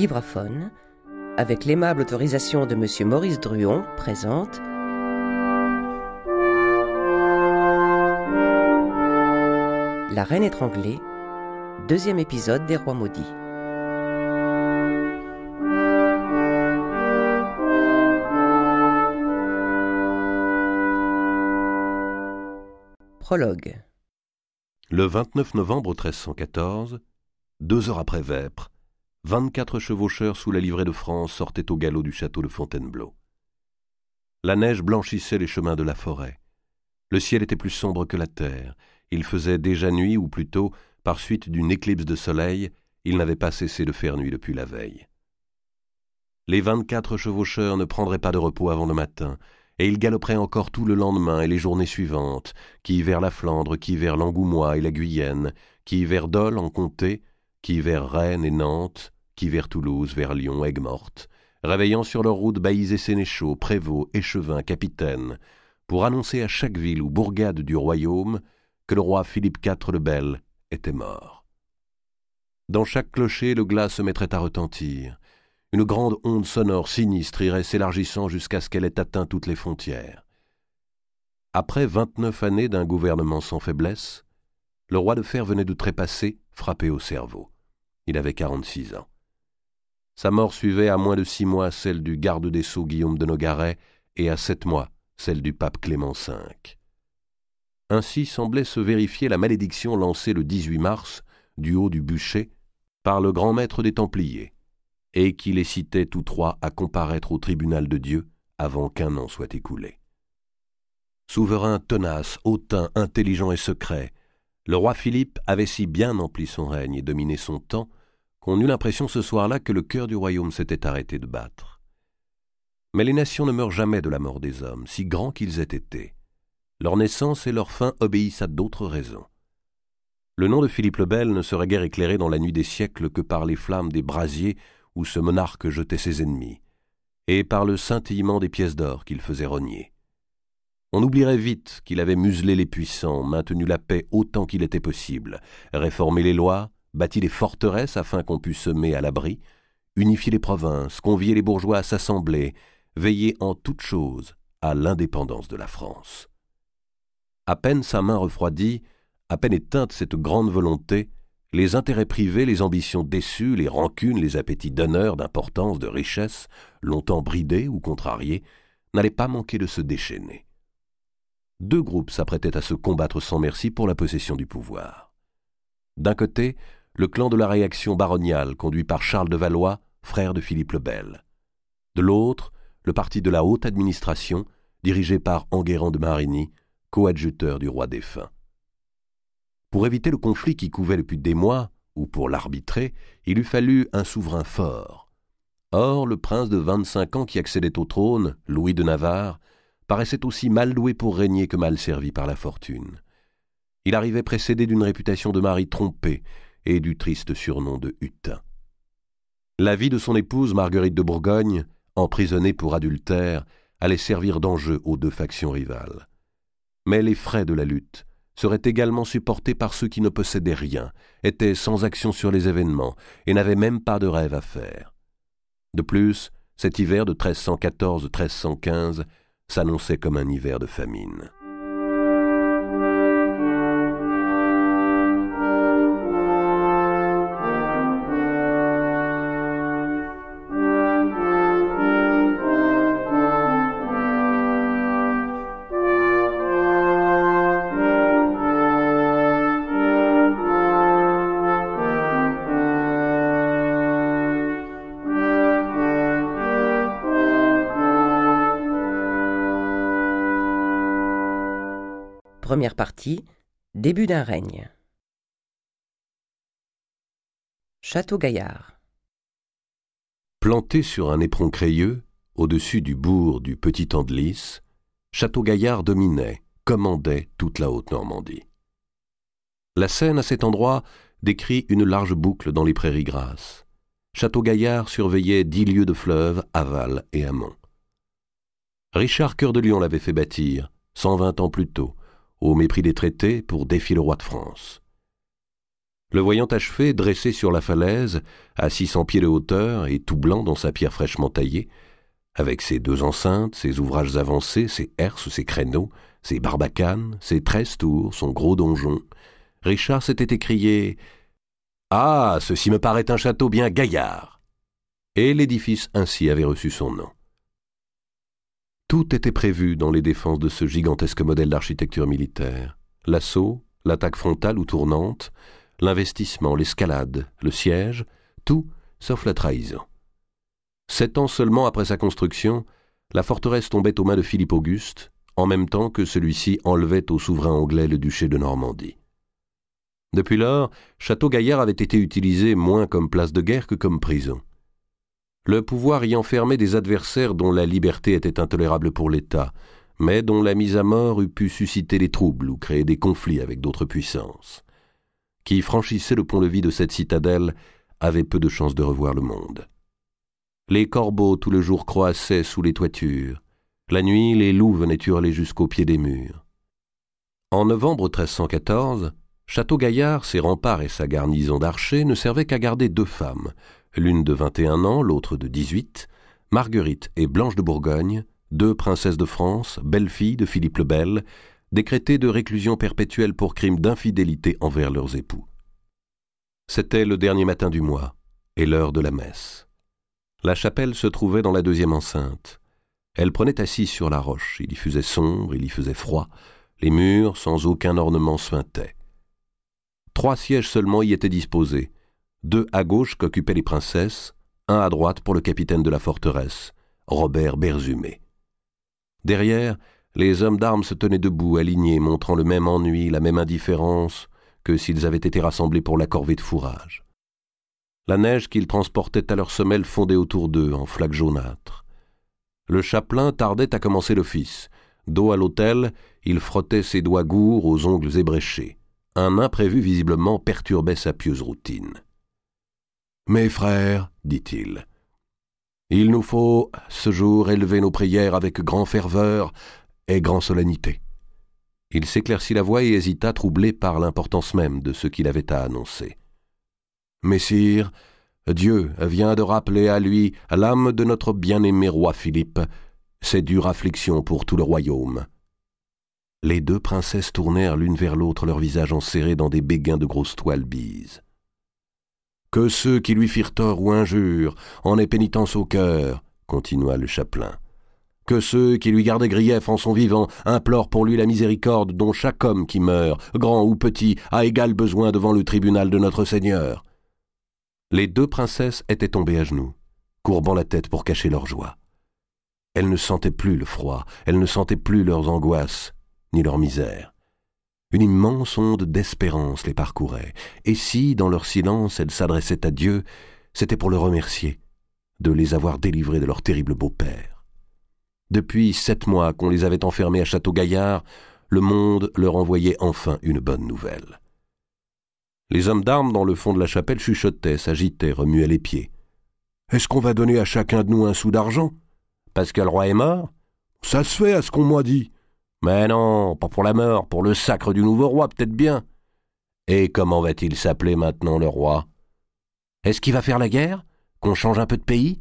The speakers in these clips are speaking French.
Libraphone, avec l'aimable autorisation de M. Maurice Druon, présente La Reine étranglée, deuxième épisode des Rois maudits. Prologue. Le 29 novembre 1314, deux heures après Vêpres, Vingt-quatre chevaucheurs sous la livrée de France sortaient au galop du château de Fontainebleau. La neige blanchissait les chemins de la forêt. Le ciel était plus sombre que la terre. Il faisait déjà nuit, ou plutôt, par suite d'une éclipse de soleil, il n'avait pas cessé de faire nuit depuis la veille. Les vingt-quatre chevaucheurs ne prendraient pas de repos avant le matin, et ils galoperaient encore tout le lendemain et les journées suivantes, qui vers la Flandre, qui vers l'Angoumois et la Guyenne, qui vers Dole en comté, qui vers Rennes et Nantes, qui vers Toulouse, vers Lyon, Aigues-Mortes, réveillant sur leur route baillis et sénéchaux, prévôts, échevins, capitaines, pour annoncer à chaque ville ou bourgade du royaume que le roi Philippe IV le Bel était mort. Dans chaque clocher, le glas se mettrait à retentir. Une grande onde sonore sinistre irait s'élargissant jusqu'à ce qu'elle ait atteint toutes les frontières. Après vingt-neuf années d'un gouvernement sans faiblesse, le roi de fer venait de trépasser, frappé au cerveau. Il avait quarante-six ans. Sa mort suivait à moins de six mois celle du garde des Sceaux Guillaume de Nogaret et à sept mois celle du pape Clément V. Ainsi semblait se vérifier la malédiction lancée le 18 mars du haut du bûcher par le grand maître des Templiers, et qui les citait tous trois à comparaître au tribunal de Dieu avant qu'un an soit écoulé. Souverain tenace, hautain, intelligent et secret, le roi Philippe avait si bien empli son règne et dominé son temps qu'on eut l'impression ce soir-là que le cœur du royaume s'était arrêté de battre. Mais les nations ne meurent jamais de la mort des hommes, si grands qu'ils aient été. Leur naissance et leur fin obéissent à d'autres raisons. Le nom de Philippe le Bel ne serait guère éclairé dans la nuit des siècles que par les flammes des brasiers où ce monarque jetait ses ennemis, et par le scintillement des pièces d'or qu'il faisait rogner. On oublierait vite qu'il avait muselé les puissants, maintenu la paix autant qu'il était possible, réformé les lois, bâti des forteresses afin qu'on pût semer à l'abri, unifié les provinces, convié les bourgeois à s'assembler, veillé en toute chose à l'indépendance de la France. À peine sa main refroidie, à peine éteinte cette grande volonté, les intérêts privés, les ambitions déçues, les rancunes, les appétits d'honneur, d'importance, de richesse, longtemps bridés ou contrariés, n'allaient pas manquer de se déchaîner deux groupes s'apprêtaient à se combattre sans merci pour la possession du pouvoir. D'un côté, le clan de la réaction baroniale conduit par Charles de Valois, frère de Philippe le Bel. De l'autre, le parti de la haute administration, dirigé par Enguerrand de Marigny, coadjuteur du roi défunt. Pour éviter le conflit qui couvait depuis des mois, ou pour l'arbitrer, il eût fallu un souverain fort. Or, le prince de 25 ans qui accédait au trône, Louis de Navarre, paraissait aussi mal doué pour régner que mal servi par la fortune. Il arrivait précédé d'une réputation de mari trompé et du triste surnom de Hutin. La vie de son épouse Marguerite de Bourgogne, emprisonnée pour adultère, allait servir d'enjeu aux deux factions rivales. Mais les frais de la lutte seraient également supportés par ceux qui ne possédaient rien, étaient sans action sur les événements et n'avaient même pas de rêve à faire. De plus, cet hiver de 1314-1315, s'annonçait comme un hiver de famine. Première partie Début d'un règne. Château Gaillard. Planté sur un éperon crayeux, au-dessus du bourg du Petit Andelis, Château Gaillard dominait, commandait toute la Haute-Normandie. La scène à cet endroit décrit une large boucle dans les prairies grasses. Château Gaillard surveillait dix lieues de fleuve, aval et amont. Richard Cœur de Lion l'avait fait bâtir, cent vingt ans plus tôt, au mépris des traités, pour défier le roi de France. Le voyant achevé, dressé sur la falaise, à 600 pieds de hauteur et tout blanc dans sa pierre fraîchement taillée, avec ses deux enceintes, ses ouvrages avancés, ses herses, ses créneaux, ses barbacanes, ses treize tours, son gros donjon, Richard s'était écrié Ah, ceci me paraît un château bien gaillard Et l'édifice ainsi avait reçu son nom. Tout était prévu dans les défenses de ce gigantesque modèle d'architecture militaire. L'assaut, l'attaque frontale ou tournante, l'investissement, l'escalade, le siège, tout sauf la trahison. Sept ans seulement après sa construction, la forteresse tombait aux mains de Philippe Auguste, en même temps que celui-ci enlevait au souverain anglais le duché de Normandie. Depuis lors, Château Gaillard avait été utilisé moins comme place de guerre que comme prison le pouvoir y enfermait des adversaires dont la liberté était intolérable pour l'État, mais dont la mise à mort eût pu susciter des troubles ou créer des conflits avec d'autres puissances. Qui franchissait le pont-levis de cette citadelle avait peu de chance de revoir le monde. Les corbeaux tout le jour croassaient sous les toitures. La nuit, les loups venaient hurler jusqu'au pied des murs. En novembre 1314, Château-Gaillard, ses remparts et sa garnison d'archers ne servaient qu'à garder deux femmes, l'une de vingt-et-un ans, l'autre de dix-huit, Marguerite et Blanche de Bourgogne, deux princesses de France, belles-filles de Philippe le Bel, décrétées de réclusion perpétuelle pour crime d'infidélité envers leurs époux. C'était le dernier matin du mois et l'heure de la messe. La chapelle se trouvait dans la deuxième enceinte. Elle prenait assise sur la roche, il y faisait sombre, il y faisait froid, les murs, sans aucun ornement, suintaient. Trois sièges seulement y étaient disposés, deux à gauche qu'occupaient les princesses, un à droite pour le capitaine de la forteresse, Robert Berzumé. Derrière, les hommes d'armes se tenaient debout, alignés, montrant le même ennui, la même indifférence que s'ils avaient été rassemblés pour la corvée de fourrage. La neige qu'ils transportaient à leurs semelles fondait autour d'eux en flaques jaunâtres. Le chapelain tardait à commencer l'office. Dos à l'autel, il frottait ses doigts gourds aux ongles ébréchés. Un imprévu visiblement perturbait sa pieuse routine. Mes frères, dit-il, il nous faut ce jour élever nos prières avec grand ferveur et grand solennité. Il s'éclaircit la voix et hésita, troublé par l'importance même de ce qu'il avait à annoncer. Messire, Dieu vient de rappeler à lui l'âme de notre bien-aimé roi Philippe. C'est dure affliction pour tout le royaume. Les deux princesses tournèrent l'une vers l'autre, leurs visages enserrés dans des béguins de grosse toile bise. Que ceux qui lui firent tort ou injure, en aient pénitence au cœur, continua le chapelain. Que ceux qui lui gardaient grief en son vivant implorent pour lui la miséricorde dont chaque homme qui meurt, grand ou petit, a égal besoin devant le tribunal de notre Seigneur. Les deux princesses étaient tombées à genoux, courbant la tête pour cacher leur joie. Elles ne sentaient plus le froid, elles ne sentaient plus leurs angoisses, ni leur misère. Une immense onde d'espérance les parcourait, et si, dans leur silence, elles s'adressaient à Dieu, c'était pour le remercier de les avoir délivrés de leur terrible beau-père. Depuis sept mois qu'on les avait enfermés à Château-Gaillard, le monde leur envoyait enfin une bonne nouvelle. Les hommes d'armes dans le fond de la chapelle chuchotaient, s'agitaient, remuaient les pieds. Est-ce qu'on va donner à chacun de nous un sou d'argent Parce que le roi est mort Ça se fait à ce qu'on m'a dit. Mais non, pas pour la mort, pour le sacre du nouveau roi, peut-être bien. Et comment va-t-il s'appeler maintenant le roi Est-ce qu'il va faire la guerre Qu'on change un peu de pays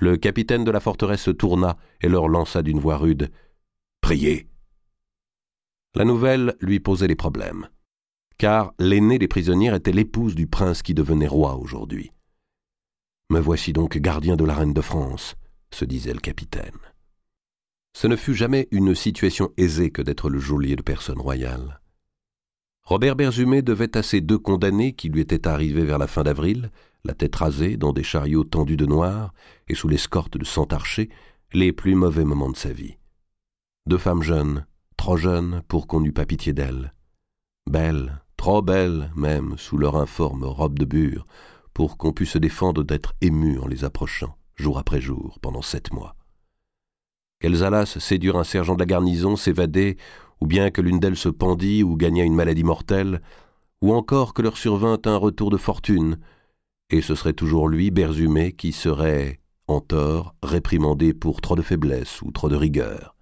Le capitaine de la forteresse se tourna et leur lança d'une voix rude Priez La nouvelle lui posait les problèmes, car l'aînée des prisonnières était l'épouse du prince qui devenait roi aujourd'hui. Me voici donc gardien de la reine de France, se disait le capitaine. Ce ne fut jamais une situation aisée que d'être le geôlier de personnes royales. Robert Berzumé devait à ces deux condamnés qui lui étaient arrivés vers la fin d'avril, la tête rasée dans des chariots tendus de noir et sous l'escorte de cent archers, les plus mauvais moments de sa vie. Deux femmes jeunes, trop jeunes pour qu'on n'eût pas pitié d'elles. Belles, trop belles même, sous leur informe robe de bure, pour qu'on pût se défendre d'être ému en les approchant, jour après jour, pendant sept mois qu'elles allassent séduire un sergent de la garnison, s'évader, ou bien que l'une d'elles se pendit ou gagna une maladie mortelle, ou encore que leur survint un retour de fortune, et ce serait toujours lui, Berzumé, qui serait, en tort, réprimandé pour trop de faiblesse ou trop de rigueur.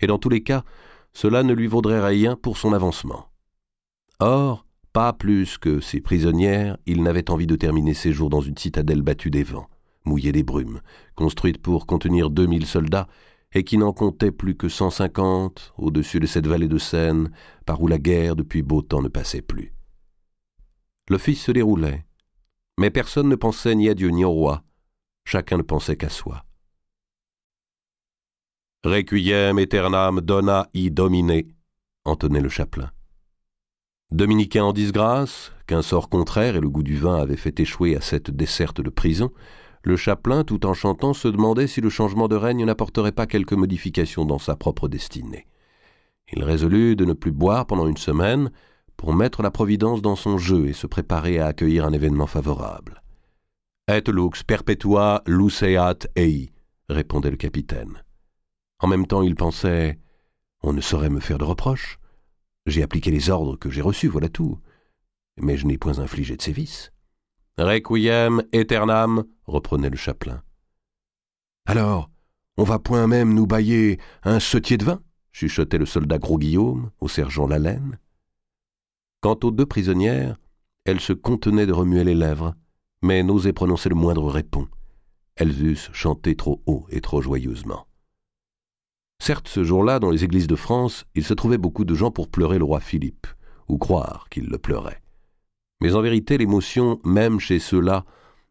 Et dans tous les cas, cela ne lui vaudrait rien pour son avancement. Or, pas plus que ses prisonnières, il n'avait envie de terminer ses jours dans une citadelle battue des vents, mouillée des brumes, construite pour contenir deux mille soldats et qui n'en comptait plus que cent cinquante, au-dessus de cette vallée de Seine par où la guerre depuis beau temps ne passait plus. L'office se déroulait, mais personne ne pensait ni à Dieu ni au roi, chacun ne pensait qu'à soi. Requiem aeternam dona i domine, entonnait le chapelain. Dominicain en disgrâce, qu'un sort contraire et le goût du vin avaient fait échouer à cette desserte de prison, le chapelain, tout en chantant, se demandait si le changement de règne n'apporterait pas quelques modifications dans sa propre destinée. Il résolut de ne plus boire pendant une semaine pour mettre la Providence dans son jeu et se préparer à accueillir un événement favorable. Et lux perpetua luceat ei, répondait le capitaine. En même temps, il pensait On ne saurait me faire de reproches. J'ai appliqué les ordres que j'ai reçus, voilà tout. Mais je n'ai point infligé de sévices. Requiem aeternam, reprenait le chapelain. Alors, on va point même nous bailler un setier de vin chuchotait le soldat Gros Guillaume au sergent Lalaine. Quant aux deux prisonnières, elles se contenaient de remuer les lèvres, mais n'osaient prononcer le moindre répond. Elles eussent chanté trop haut et trop joyeusement. Certes, ce jour-là, dans les églises de France, il se trouvait beaucoup de gens pour pleurer le roi Philippe, ou croire qu'il le pleurait. Mais en vérité, l'émotion, même chez ceux-là,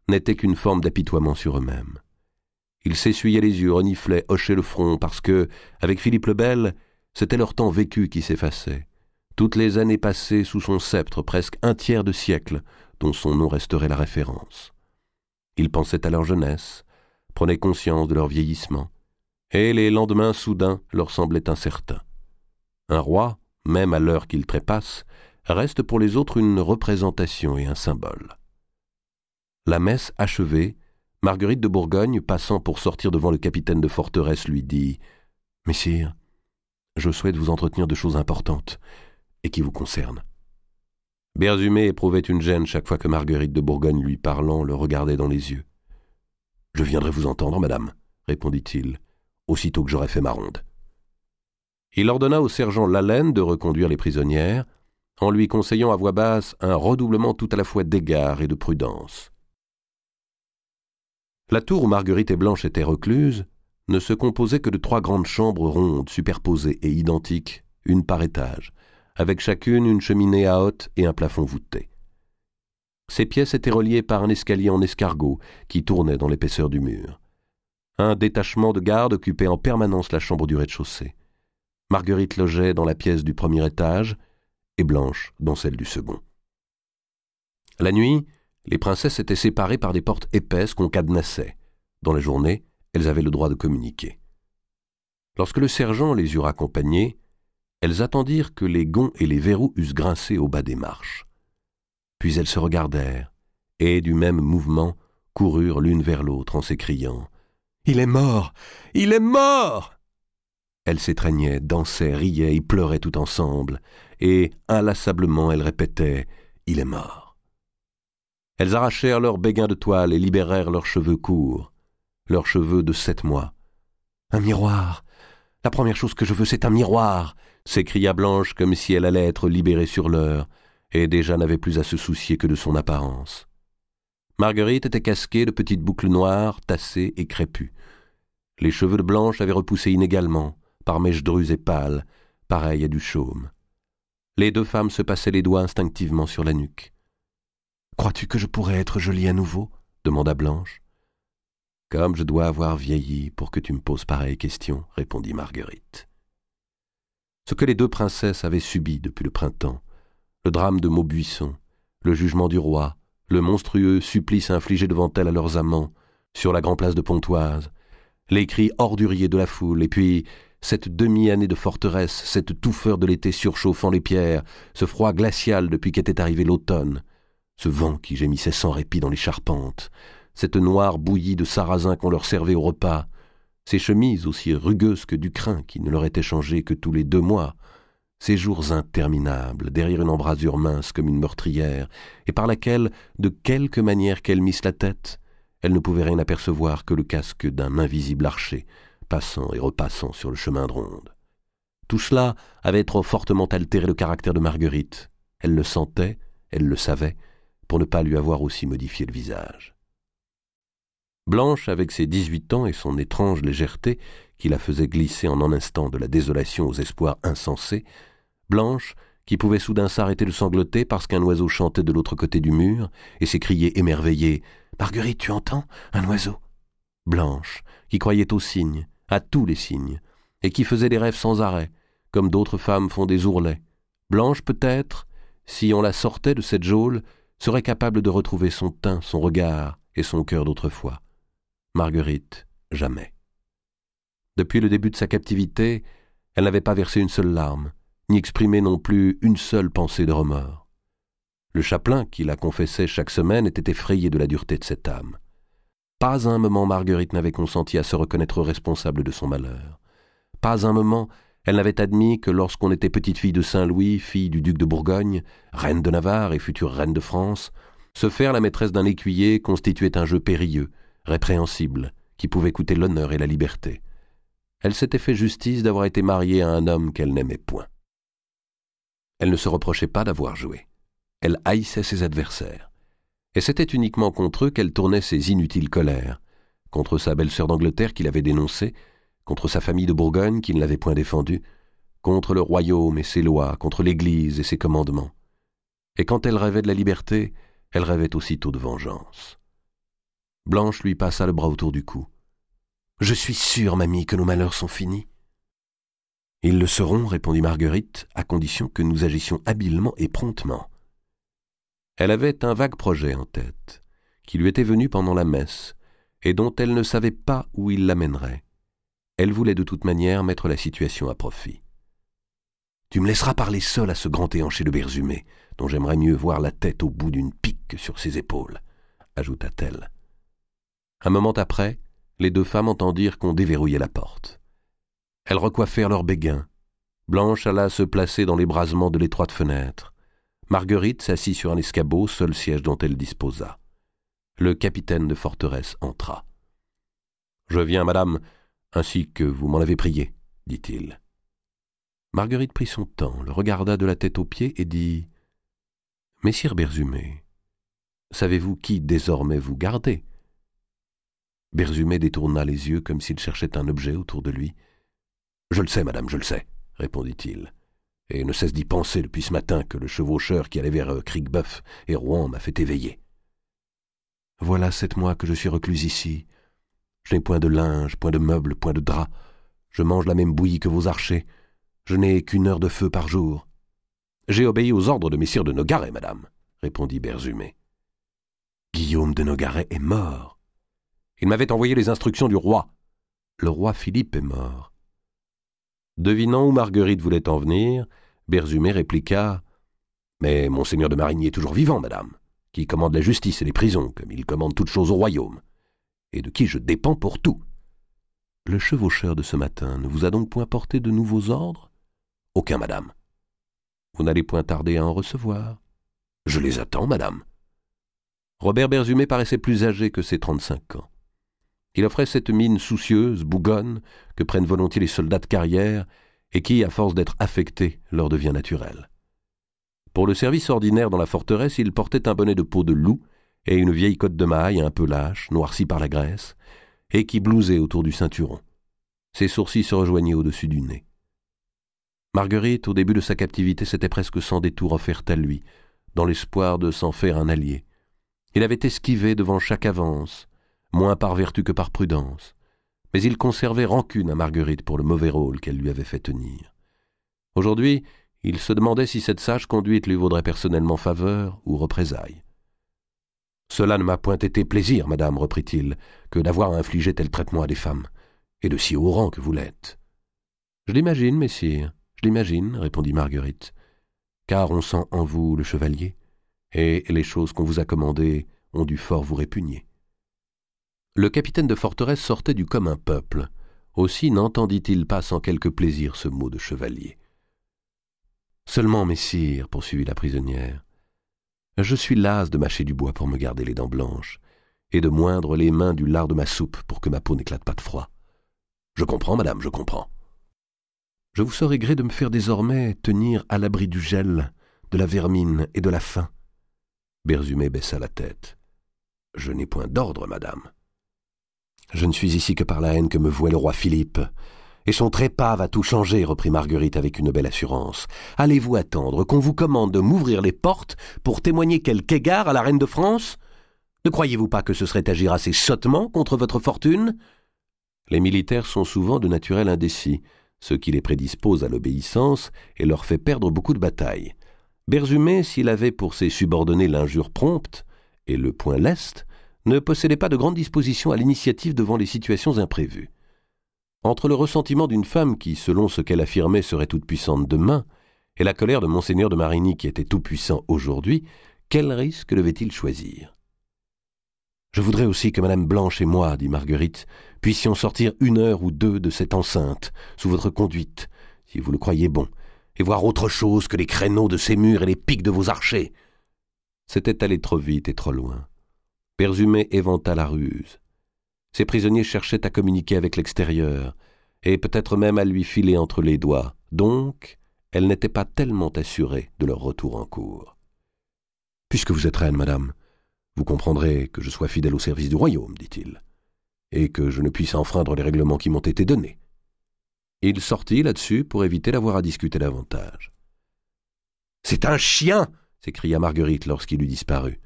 n'était qu'une forme d'apitoiement sur eux-mêmes. Ils s'essuyaient les yeux, reniflaient, hochaient le front, parce que, avec Philippe le Bel, c'était leur temps vécu qui s'effaçait. Toutes les années passées sous son sceptre, presque un tiers de siècle, dont son nom resterait la référence. Ils pensaient à leur jeunesse, prenaient conscience de leur vieillissement, et les lendemains soudains leur semblaient incertains. Un roi, même à l'heure qu'il trépasse, reste pour les autres une représentation et un symbole. La messe achevée, Marguerite de Bourgogne, passant pour sortir devant le capitaine de forteresse, lui dit Messire, je souhaite vous entretenir de choses importantes et qui vous concernent. Berzumé éprouvait une gêne chaque fois que Marguerite de Bourgogne, lui parlant, le regardait dans les yeux. Je viendrai vous entendre, madame, répondit-il, aussitôt que j'aurai fait ma ronde. Il ordonna au sergent Lalaine de reconduire les prisonnières, en lui conseillant à voix basse un redoublement tout à la fois d'égard et de prudence. La tour où Marguerite et Blanche étaient recluses ne se composait que de trois grandes chambres rondes, superposées et identiques, une par étage, avec chacune une cheminée à haute et un plafond voûté. Ces pièces étaient reliées par un escalier en escargot qui tournait dans l'épaisseur du mur. Un détachement de gardes occupait en permanence la chambre du rez-de-chaussée. Marguerite logeait dans la pièce du premier étage, blanches blanche dans celle du second. La nuit, les princesses étaient séparées par des portes épaisses qu'on cadenassait. Dans la journée, elles avaient le droit de communiquer. Lorsque le sergent les eut accompagnées, elles attendirent que les gonds et les verrous eussent grincé au bas des marches. Puis elles se regardèrent, et du même mouvement coururent l'une vers l'autre en s'écriant Il est mort Il est mort Elles s'étreignaient, dansaient, riaient et pleuraient tout ensemble et inlassablement elle répétait, Il est mort ⁇ Elles arrachèrent leurs béguins de toile et libérèrent leurs cheveux courts, leurs cheveux de sept mois. Un miroir La première chose que je veux, c'est un miroir s'écria Blanche comme si elle allait être libérée sur l'heure, et déjà n'avait plus à se soucier que de son apparence. Marguerite était casquée de petites boucles noires, tassées et crépues. Les cheveux de Blanche avaient repoussé inégalement, par mèches drues et pâles, pareilles à du chaume. Les deux femmes se passaient les doigts instinctivement sur la nuque. Crois-tu que je pourrais être jolie à nouveau demanda Blanche. Comme je dois avoir vieilli pour que tu me poses pareille question, répondit Marguerite. Ce que les deux princesses avaient subi depuis le printemps, le drame de Maubuisson, le jugement du roi, le monstrueux supplice infligé devant elles à leurs amants, sur la grande place de Pontoise, les cris orduriers de la foule, et puis cette demi-année de forteresse, cette touffeur de l'été surchauffant les pierres, ce froid glacial depuis qu'était arrivé l'automne, ce vent qui gémissait sans répit dans les charpentes, cette noire bouillie de sarrasin qu'on leur servait au repas, ces chemises aussi rugueuses que du crin qui ne leur étaient changées que tous les deux mois, ces jours interminables, derrière une embrasure mince comme une meurtrière, et par laquelle, de quelque manière qu'elle misse la tête, elle ne pouvait rien apercevoir que le casque d'un invisible archer, passant et repassant sur le chemin de ronde. Tout cela avait trop fortement altéré le caractère de Marguerite. Elle le sentait, elle le savait, pour ne pas lui avoir aussi modifié le visage. Blanche, avec ses dix-huit ans et son étrange légèreté qui la faisait glisser en un instant de la désolation aux espoirs insensés, Blanche, qui pouvait soudain s'arrêter de sangloter parce qu'un oiseau chantait de l'autre côté du mur et s'écriait émerveillée Marguerite, tu entends Un oiseau Blanche, qui croyait aux signes, à tous les signes, et qui faisait des rêves sans arrêt, comme d'autres femmes font des ourlets. Blanche peut-être, si on la sortait de cette geôle, serait capable de retrouver son teint, son regard et son cœur d'autrefois. Marguerite, jamais. Depuis le début de sa captivité, elle n'avait pas versé une seule larme, ni exprimé non plus une seule pensée de remords. Le chapelain qui la confessait chaque semaine était effrayé de la dureté de cette âme. Pas un moment Marguerite n'avait consenti à se reconnaître responsable de son malheur. Pas un moment elle n'avait admis que lorsqu'on était petite fille de Saint-Louis, fille du duc de Bourgogne, reine de Navarre et future reine de France, se faire la maîtresse d'un écuyer constituait un jeu périlleux, répréhensible, qui pouvait coûter l'honneur et la liberté. Elle s'était fait justice d'avoir été mariée à un homme qu'elle n'aimait point. Elle ne se reprochait pas d'avoir joué. Elle haïssait ses adversaires et c'était uniquement contre eux qu'elle tournait ses inutiles colères, contre sa belle-sœur d'Angleterre qui l'avait dénoncée, contre sa famille de Bourgogne qui ne l'avait point défendue, contre le royaume et ses lois, contre l'Église et ses commandements. Et quand elle rêvait de la liberté, elle rêvait aussitôt de vengeance. Blanche lui passa le bras autour du cou. Je suis sûre, mamie, que nos malheurs sont finis. Ils le seront, répondit Marguerite, à condition que nous agissions habilement et promptement. Elle avait un vague projet en tête, qui lui était venu pendant la messe, et dont elle ne savait pas où il l'amènerait. Elle voulait de toute manière mettre la situation à profit. Tu me laisseras parler seul à ce grand éhanché de Berzumé, dont j'aimerais mieux voir la tête au bout d'une pique sur ses épaules, ajouta-t-elle. Un moment après, les deux femmes entendirent qu'on déverrouillait la porte. Elles recoiffèrent leurs béguins. Blanche alla se placer dans l'ébrasement de l'étroite fenêtre. Marguerite s'assit sur un escabeau, seul siège dont elle disposa. Le capitaine de forteresse entra. Je viens, madame, ainsi que vous m'en avez prié, dit-il. Marguerite prit son temps, le regarda de la tête aux pieds et dit Messire Berzumé, savez-vous qui désormais vous gardez Berzumé détourna les yeux comme s'il cherchait un objet autour de lui. Je le sais, madame, je le sais, répondit-il et ne cesse d'y penser depuis ce matin que le chevaucheur qui allait vers euh, Cricbeuf et Rouen m'a fait éveiller. Voilà sept mois que je suis reclus ici. Je n'ai point de linge, point de meubles, point de draps. Je mange la même bouillie que vos archers. Je n'ai qu'une heure de feu par jour. J'ai obéi aux ordres de messire de Nogaret, madame, répondit Berzumé. — Guillaume de Nogaret est mort. Il m'avait envoyé les instructions du roi. Le roi Philippe est mort. Devinant où Marguerite voulait en venir, Berzumet répliqua Mais Monseigneur de Marigny est toujours vivant, madame, qui commande la justice et les prisons, comme il commande toutes choses au royaume, et de qui je dépends pour tout. Le chevaucheur de ce matin ne vous a donc point porté de nouveaux ordres Aucun, madame. Vous n'allez point tarder à en recevoir. Je les attends, madame. Robert Berzumet paraissait plus âgé que ses trente-cinq ans. Il offrait cette mine soucieuse, bougonne, que prennent volontiers les soldats de carrière et qui, à force d'être affecté, leur devient naturel. Pour le service ordinaire dans la forteresse, il portait un bonnet de peau de loup et une vieille cotte de maille un peu lâche, noircie par la graisse, et qui blousait autour du ceinturon. Ses sourcils se rejoignaient au-dessus du nez. Marguerite, au début de sa captivité, s'était presque sans détour offerte à lui, dans l'espoir de s'en faire un allié. Il avait esquivé devant chaque avance, moins par vertu que par prudence mais il conservait rancune à Marguerite pour le mauvais rôle qu'elle lui avait fait tenir. Aujourd'hui, il se demandait si cette sage conduite lui vaudrait personnellement faveur ou représailles. Cela ne m'a point été plaisir, madame, reprit-il, que d'avoir infligé tel traitement à des femmes, et de si haut rang que vous l'êtes. Je l'imagine, messire, je l'imagine, répondit Marguerite, car on sent en vous le chevalier, et les choses qu'on vous a commandées ont dû fort vous répugner. Le capitaine de forteresse sortait du commun peuple. Aussi n'entendit-il pas sans quelque plaisir ce mot de chevalier. Seulement, messire, poursuivit la prisonnière, je suis las de mâcher du bois pour me garder les dents blanches, et de moindre les mains du lard de ma soupe pour que ma peau n'éclate pas de froid. Je comprends, madame, je comprends. Je vous saurai gré de me faire désormais tenir à l'abri du gel, de la vermine et de la faim. Berzumé baissa la tête. Je n'ai point d'ordre, madame. Je ne suis ici que par la haine que me vouait le roi Philippe. Et son trépas va tout changer, reprit Marguerite avec une belle assurance. Allez-vous attendre qu'on vous commande de m'ouvrir les portes pour témoigner quelque égard à la reine de France Ne croyez-vous pas que ce serait agir assez sottement contre votre fortune Les militaires sont souvent de naturel indécis, ce qui les prédispose à l'obéissance et leur fait perdre beaucoup de batailles. Berzumé, s'il avait pour ses subordonnés l'injure prompte et le point leste, ne possédait pas de grande disposition à l'initiative devant les situations imprévues. Entre le ressentiment d'une femme qui, selon ce qu'elle affirmait, serait toute puissante demain, et la colère de monseigneur de Marigny qui était tout puissant aujourd'hui, quel risque devait-il choisir Je voudrais aussi que Madame Blanche et moi, dit Marguerite, puissions sortir une heure ou deux de cette enceinte, sous votre conduite, si vous le croyez bon, et voir autre chose que les créneaux de ces murs et les pics de vos archers. C'était allé trop vite et trop loin. Persumé éventa la ruse. Ses prisonniers cherchaient à communiquer avec l'extérieur, et peut-être même à lui filer entre les doigts. Donc, elle n'était pas tellement assurée de leur retour en cours. Puisque vous êtes reine, madame, vous comprendrez que je sois fidèle au service du royaume, dit-il, et que je ne puisse enfreindre les règlements qui m'ont été donnés. Il sortit là-dessus pour éviter d'avoir à discuter davantage. C'est un chien s'écria Marguerite lorsqu'il eut disparu.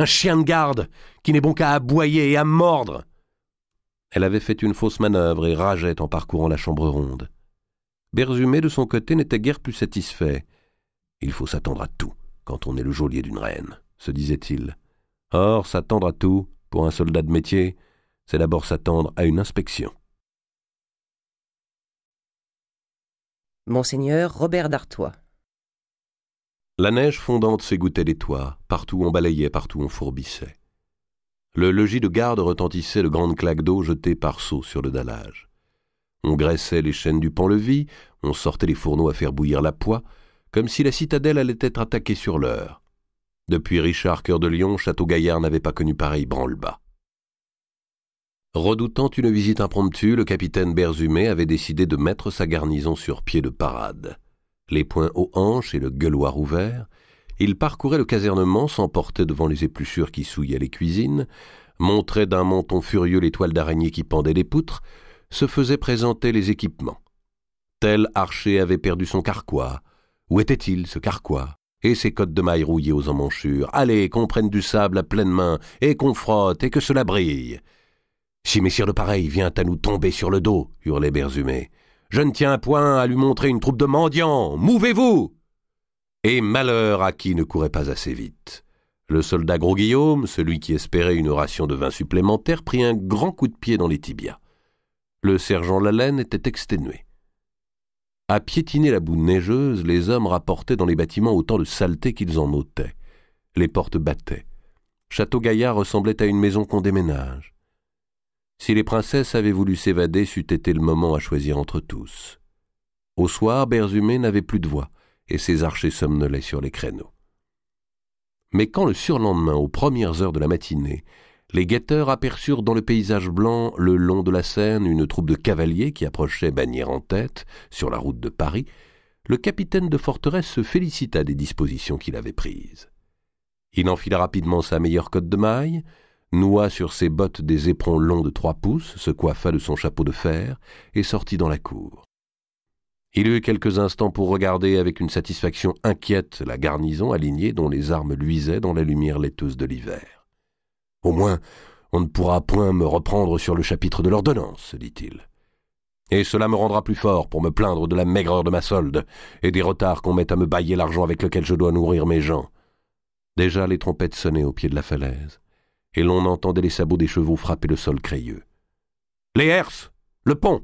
Un chien de garde, qui n'est bon qu'à aboyer et à mordre. Elle avait fait une fausse manœuvre et rageait en parcourant la chambre ronde. Berzumé, de son côté, n'était guère plus satisfait. Il faut s'attendre à tout quand on est le geôlier d'une reine, se disait-il. Or, s'attendre à tout, pour un soldat de métier, c'est d'abord s'attendre à une inspection. Monseigneur Robert d'Artois. La neige fondante s'égouttait des toits, partout on balayait, partout on fourbissait. Le logis de garde retentissait de grandes claques d'eau jetées par seaux sur le dallage. On graissait les chaînes du pont-levis, on sortait les fourneaux à faire bouillir la poix, comme si la citadelle allait être attaquée sur l'heure. Depuis Richard Cœur de Lion, Château-Gaillard n'avait pas connu pareil branle-bas. Redoutant une visite impromptue, le capitaine Berzumé avait décidé de mettre sa garnison sur pied de parade les poings aux hanches et le gueuloir ouvert, il parcourait le casernement, s'emportait devant les épluchures qui souillaient les cuisines, montrait d'un menton furieux les toiles d'araignée qui pendaient des poutres, se faisait présenter les équipements. Tel archer avait perdu son carquois. Où était-il, ce carquois Et ses cottes de mailles rouillées aux emmanchures. Allez, qu'on prenne du sable à pleine main, et qu'on frotte, et que cela brille. Si messire de pareil vient à nous tomber sur le dos, hurlait Berzumé, je ne tiens point à lui montrer une troupe de mendiants. Mouvez-vous Et malheur à qui ne courait pas assez vite. Le soldat Gros Guillaume, celui qui espérait une ration de vin supplémentaire, prit un grand coup de pied dans les tibias. Le sergent Lalaine était exténué. À piétiner la boue neigeuse, les hommes rapportaient dans les bâtiments autant de saleté qu'ils en ôtaient. Les portes battaient. Château Gaillard ressemblait à une maison qu'on déménage. Si les princesses avaient voulu s'évader, c'eût été le moment à choisir entre tous. Au soir, Berzumé n'avait plus de voix, et ses archers somnolaient sur les créneaux. Mais quand le surlendemain, aux premières heures de la matinée, les guetteurs aperçurent dans le paysage blanc, le long de la Seine, une troupe de cavaliers qui approchait bannière en tête, sur la route de Paris, le capitaine de forteresse se félicita des dispositions qu'il avait prises. Il enfila rapidement sa meilleure cotte de maille, noua sur ses bottes des éperons longs de trois pouces, se coiffa de son chapeau de fer, et sortit dans la cour. Il eut quelques instants pour regarder avec une satisfaction inquiète la garnison alignée dont les armes luisaient dans la lumière laiteuse de l'hiver. Au moins, on ne pourra point me reprendre sur le chapitre de l'ordonnance, dit-il. Et cela me rendra plus fort pour me plaindre de la maigreur de ma solde et des retards qu'on met à me bailler l'argent avec lequel je dois nourrir mes gens. Déjà les trompettes sonnaient au pied de la falaise et l'on entendait les sabots des chevaux frapper le sol crayeux. Les herses Le pont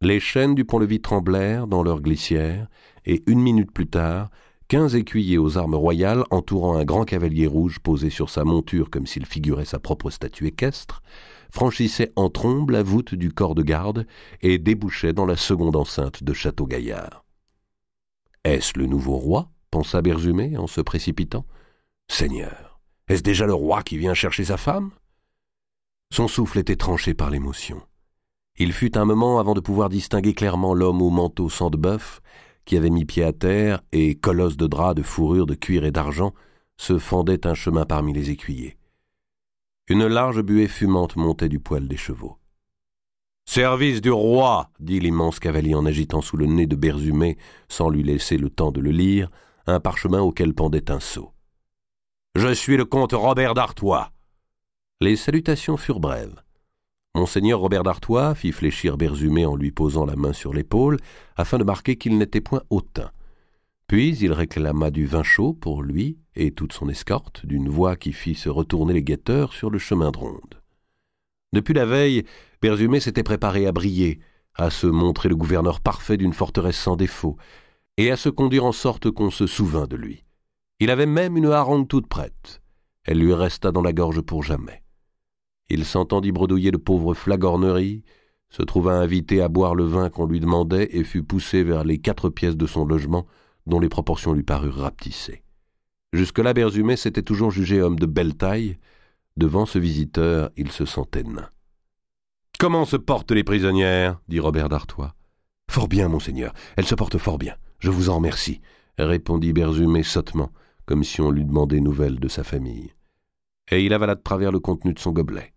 Les chaînes du pont-levis tremblèrent dans leur glissière, et une minute plus tard, quinze écuyers aux armes royales entourant un grand cavalier rouge posé sur sa monture comme s'il figurait sa propre statue équestre, franchissaient en trombe la voûte du corps de garde et débouchaient dans la seconde enceinte de Château Gaillard. Est-ce le nouveau roi pensa Berzumé en se précipitant. Seigneur, est-ce déjà le roi qui vient chercher sa femme Son souffle était tranché par l'émotion. Il fut un moment avant de pouvoir distinguer clairement l'homme au manteau sans de bœuf, qui avait mis pied à terre, et colosse de drap, de fourrure, de cuir et d'argent, se fendait un chemin parmi les écuyers. Une large buée fumante montait du poil des chevaux. Service du roi, dit l'immense cavalier en agitant sous le nez de Berzumé, sans lui laisser le temps de le lire, un parchemin auquel pendait un sceau. Je suis le comte Robert d'Artois. Les salutations furent brèves. Monseigneur Robert d'Artois fit fléchir Berzumé en lui posant la main sur l'épaule, afin de marquer qu'il n'était point hautain. Puis il réclama du vin chaud pour lui et toute son escorte, d'une voix qui fit se retourner les guetteurs sur le chemin de ronde. Depuis la veille, Berzumé s'était préparé à briller, à se montrer le gouverneur parfait d'une forteresse sans défaut, et à se conduire en sorte qu'on se souvint de lui. Il avait même une harangue toute prête. Elle lui resta dans la gorge pour jamais. Il s'entendit bredouiller de pauvre flagornerie, se trouva invité à boire le vin qu'on lui demandait et fut poussé vers les quatre pièces de son logement, dont les proportions lui parurent rapetissées. Jusque-là, Berzumet s'était toujours jugé homme de belle taille. Devant ce visiteur, il se sentait nain. Comment se portent les prisonnières dit Robert d'Artois. Fort bien, monseigneur, elles se portent fort bien. Je vous en remercie, répondit Berzumé sottement comme si on lui demandait nouvelles de sa famille. Et il avala de travers le contenu de son gobelet.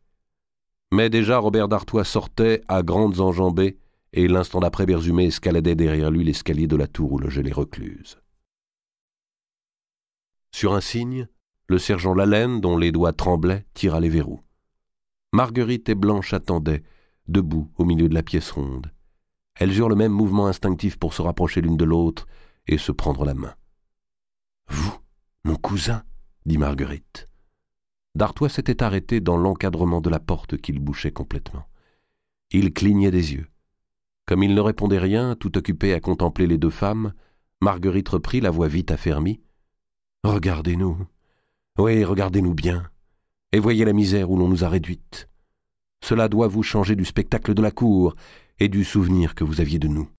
Mais déjà, Robert d'Artois sortait à grandes enjambées, et l'instant d'après, Berzumé escaladait derrière lui l'escalier de la tour où logeaient les recluses. Sur un signe, le sergent Lalaine, dont les doigts tremblaient, tira les verrous. Marguerite et Blanche attendaient, debout au milieu de la pièce ronde. Elles eurent le même mouvement instinctif pour se rapprocher l'une de l'autre et se prendre la main. Vous mon cousin, dit Marguerite. D'Artois s'était arrêté dans l'encadrement de la porte qu'il bouchait complètement. Il clignait des yeux. Comme il ne répondait rien, tout occupé à contempler les deux femmes, Marguerite reprit la voix vite affermie. Regardez-nous. Oui, regardez-nous bien. Et voyez la misère où l'on nous a réduites. Cela doit vous changer du spectacle de la cour et du souvenir que vous aviez de nous.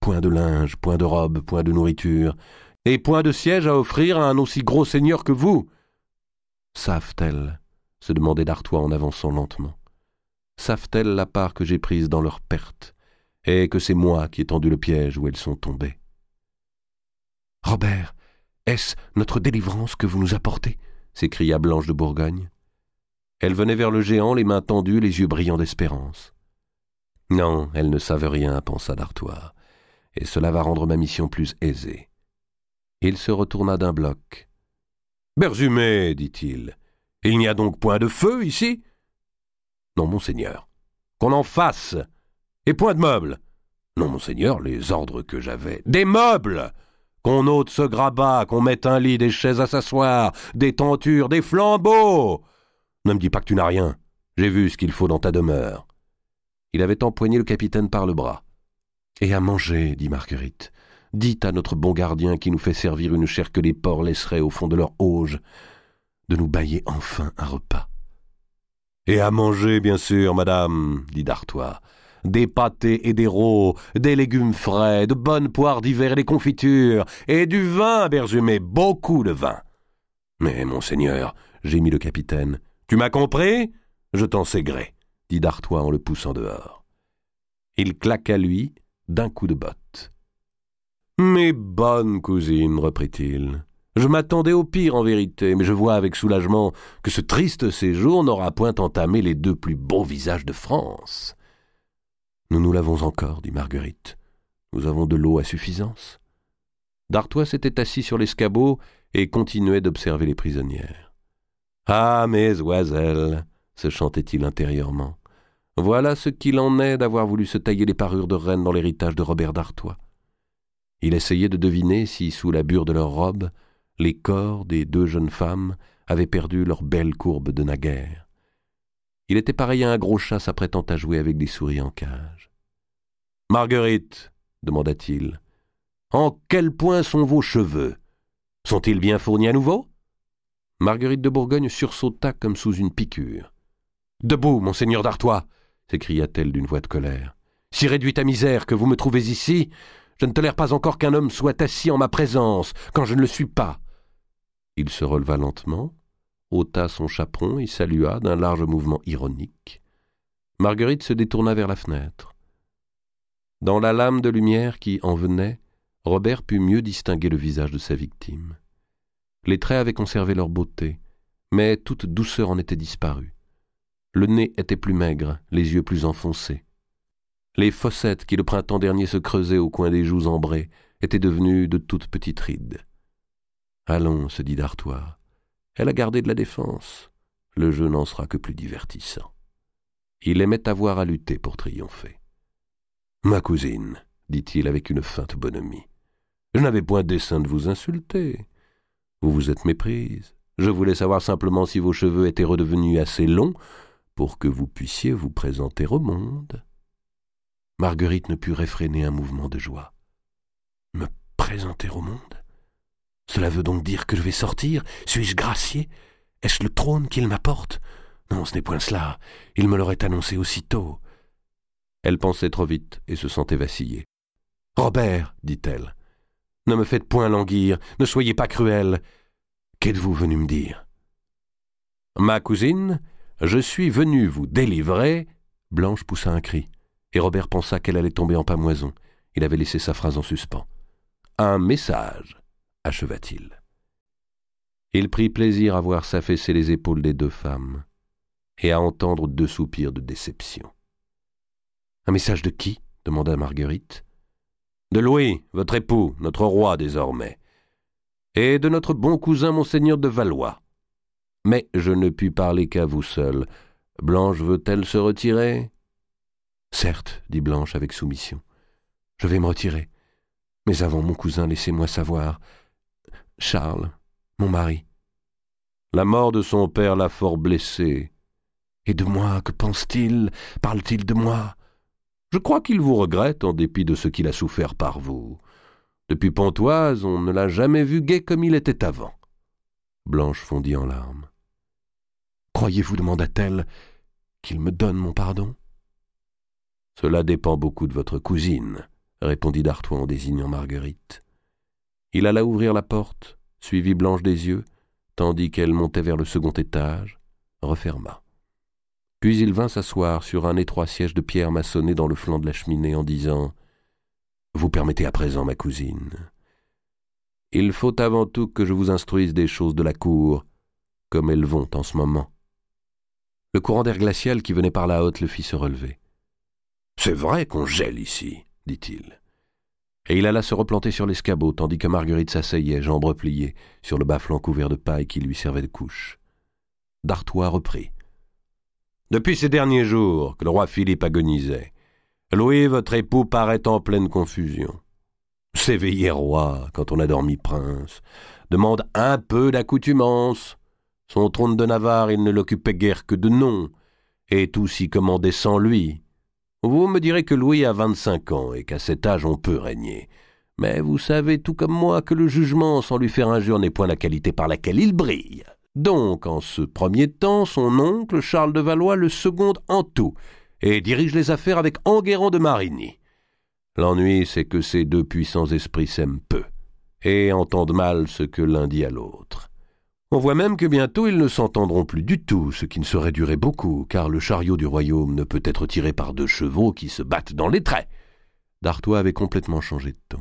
Point de linge, point de robe, point de nourriture, et point de siège à offrir à un aussi gros seigneur que vous. Savent-elles se demandait d'Artois en avançant lentement. Savent-elles la part que j'ai prise dans leur perte, et que c'est moi qui ai tendu le piège où elles sont tombées Robert, est-ce notre délivrance que vous nous apportez s'écria Blanche de Bourgogne. Elle venait vers le géant, les mains tendues, les yeux brillants d'espérance. Non, elles ne savent rien, pensa d'Artois, et cela va rendre ma mission plus aisée. Il se retourna d'un bloc. Berzumé, dit-il, il, il n'y a donc point de feu ici Non, monseigneur. Qu'on en fasse Et point de meubles Non, monseigneur, les ordres que j'avais. Des meubles Qu'on ôte ce grabat, qu'on mette un lit, des chaises à s'asseoir, des tentures, des flambeaux Ne me dis pas que tu n'as rien. J'ai vu ce qu'il faut dans ta demeure. Il avait empoigné le capitaine par le bras. Et à manger, dit Marguerite. Dites à notre bon gardien qui nous fait servir une chair que les porcs laisseraient au fond de leur auge, de nous bailler enfin un repas. Et à manger, bien sûr, madame, dit d'Artois. Des pâtés et des rôts, des légumes frais, de bonnes poires d'hiver et des confitures, et du vin, berzumé, beaucoup de vin. Mais, monseigneur, gémit le capitaine, tu m'as compris Je t'en sais gré, dit d'Artois en le poussant dehors. Il claqua lui d'un coup de botte. Mes bonnes cousines, reprit-il, je m'attendais au pire en vérité, mais je vois avec soulagement que ce triste séjour n'aura point entamé les deux plus beaux visages de France. Nous nous l'avons encore, dit Marguerite. Nous avons de l'eau à suffisance. D'Artois s'était assis sur l'escabeau et continuait d'observer les prisonnières. Ah, mes oiselles se chantait-il intérieurement. Voilà ce qu'il en est d'avoir voulu se tailler les parures de reine dans l'héritage de Robert d'Artois. Il essayait de deviner si, sous la bure de leurs robes, les corps des deux jeunes femmes avaient perdu leur belle courbe de naguère. Il était pareil à un gros chat s'apprêtant à jouer avec des souris en cage. Marguerite, demanda-t-il, en quel point sont vos cheveux Sont-ils bien fournis à nouveau Marguerite de Bourgogne sursauta comme sous une piqûre. Debout, monseigneur d'Artois s'écria-t-elle d'une voix de colère. Si réduite à misère que vous me trouvez ici, je ne tolère pas encore qu'un homme soit assis en ma présence, quand je ne le suis pas. Il se releva lentement, ôta son chaperon et salua d'un large mouvement ironique. Marguerite se détourna vers la fenêtre. Dans la lame de lumière qui en venait, Robert put mieux distinguer le visage de sa victime. Les traits avaient conservé leur beauté, mais toute douceur en était disparue. Le nez était plus maigre, les yeux plus enfoncés. Les fossettes qui le printemps dernier se creusaient au coin des joues ambrées étaient devenues de toutes petites rides. Allons, se dit d'Artois, elle a gardé de la défense. Le jeu n'en sera que plus divertissant. Il aimait avoir à lutter pour triompher. Ma cousine, dit-il avec une feinte bonhomie, je n'avais point dessein de vous insulter. Vous vous êtes méprise. Je voulais savoir simplement si vos cheveux étaient redevenus assez longs pour que vous puissiez vous présenter au monde. Marguerite ne put réfréner un mouvement de joie. Me présenter au monde Cela veut donc dire que je vais sortir Suis-je gracié Est-ce le trône qu'il m'apporte Non, ce n'est point cela. Il me l'aurait annoncé aussitôt. Elle pensait trop vite et se sentait vaciller. Robert, dit-elle, ne me faites point languir, ne soyez pas cruel. Qu'êtes-vous venu me dire Ma cousine, je suis venu vous délivrer. Blanche poussa un cri et Robert pensa qu'elle allait tomber en pamoison. Il avait laissé sa phrase en suspens. Un message, acheva-t-il. Il prit plaisir à voir s'affaisser les épaules des deux femmes et à entendre deux soupirs de déception. Un message de qui demanda Marguerite. De Louis, votre époux, notre roi désormais, et de notre bon cousin monseigneur de Valois. Mais je ne puis parler qu'à vous seul. Blanche veut-elle se retirer Certes, dit Blanche avec soumission. Je vais me retirer. Mais avant, mon cousin, laissez-moi savoir. Charles, mon mari. La mort de son père l'a fort blessé. Et de moi, que pense-t-il Parle-t-il de moi Je crois qu'il vous regrette en dépit de ce qu'il a souffert par vous. Depuis Pontoise, on ne l'a jamais vu gai comme il était avant. Blanche fondit en larmes. Croyez-vous, demanda-t-elle, qu'il me donne mon pardon cela dépend beaucoup de votre cousine, répondit d'Artois en désignant Marguerite. Il alla ouvrir la porte, suivit Blanche des yeux, tandis qu'elle montait vers le second étage, referma. Puis il vint s'asseoir sur un étroit siège de pierre maçonné dans le flanc de la cheminée en disant Vous permettez à présent, ma cousine. Il faut avant tout que je vous instruise des choses de la cour, comme elles vont en ce moment. Le courant d'air glacial qui venait par la haute le fit se relever. C'est vrai qu'on gèle ici, dit-il. Et il alla se replanter sur l'escabeau, tandis que Marguerite s'asseyait, jambes repliées, sur le bas-flanc couvert de paille qui lui servait de couche. D'Artois reprit. Depuis ces derniers jours que le roi Philippe agonisait, Louis, votre époux, paraît en pleine confusion. S'éveiller roi quand on a dormi prince demande un peu d'accoutumance. Son trône de Navarre, il ne l'occupait guère que de nom, et tout s'y commandait sans lui. Vous me direz que Louis a vingt-cinq ans et qu'à cet âge on peut régner. Mais vous savez tout comme moi que le jugement, sans lui faire injure, n'est point la qualité par laquelle il brille. Donc, en ce premier temps, son oncle, Charles de Valois, le seconde en tout, et dirige les affaires avec Enguerrand de Marigny. L'ennui, c'est que ces deux puissants esprits s'aiment peu, et entendent mal ce que l'un dit à l'autre. On voit même que bientôt ils ne s'entendront plus du tout, ce qui ne serait durer beaucoup, car le chariot du royaume ne peut être tiré par deux chevaux qui se battent dans les traits. D'Artois avait complètement changé de ton.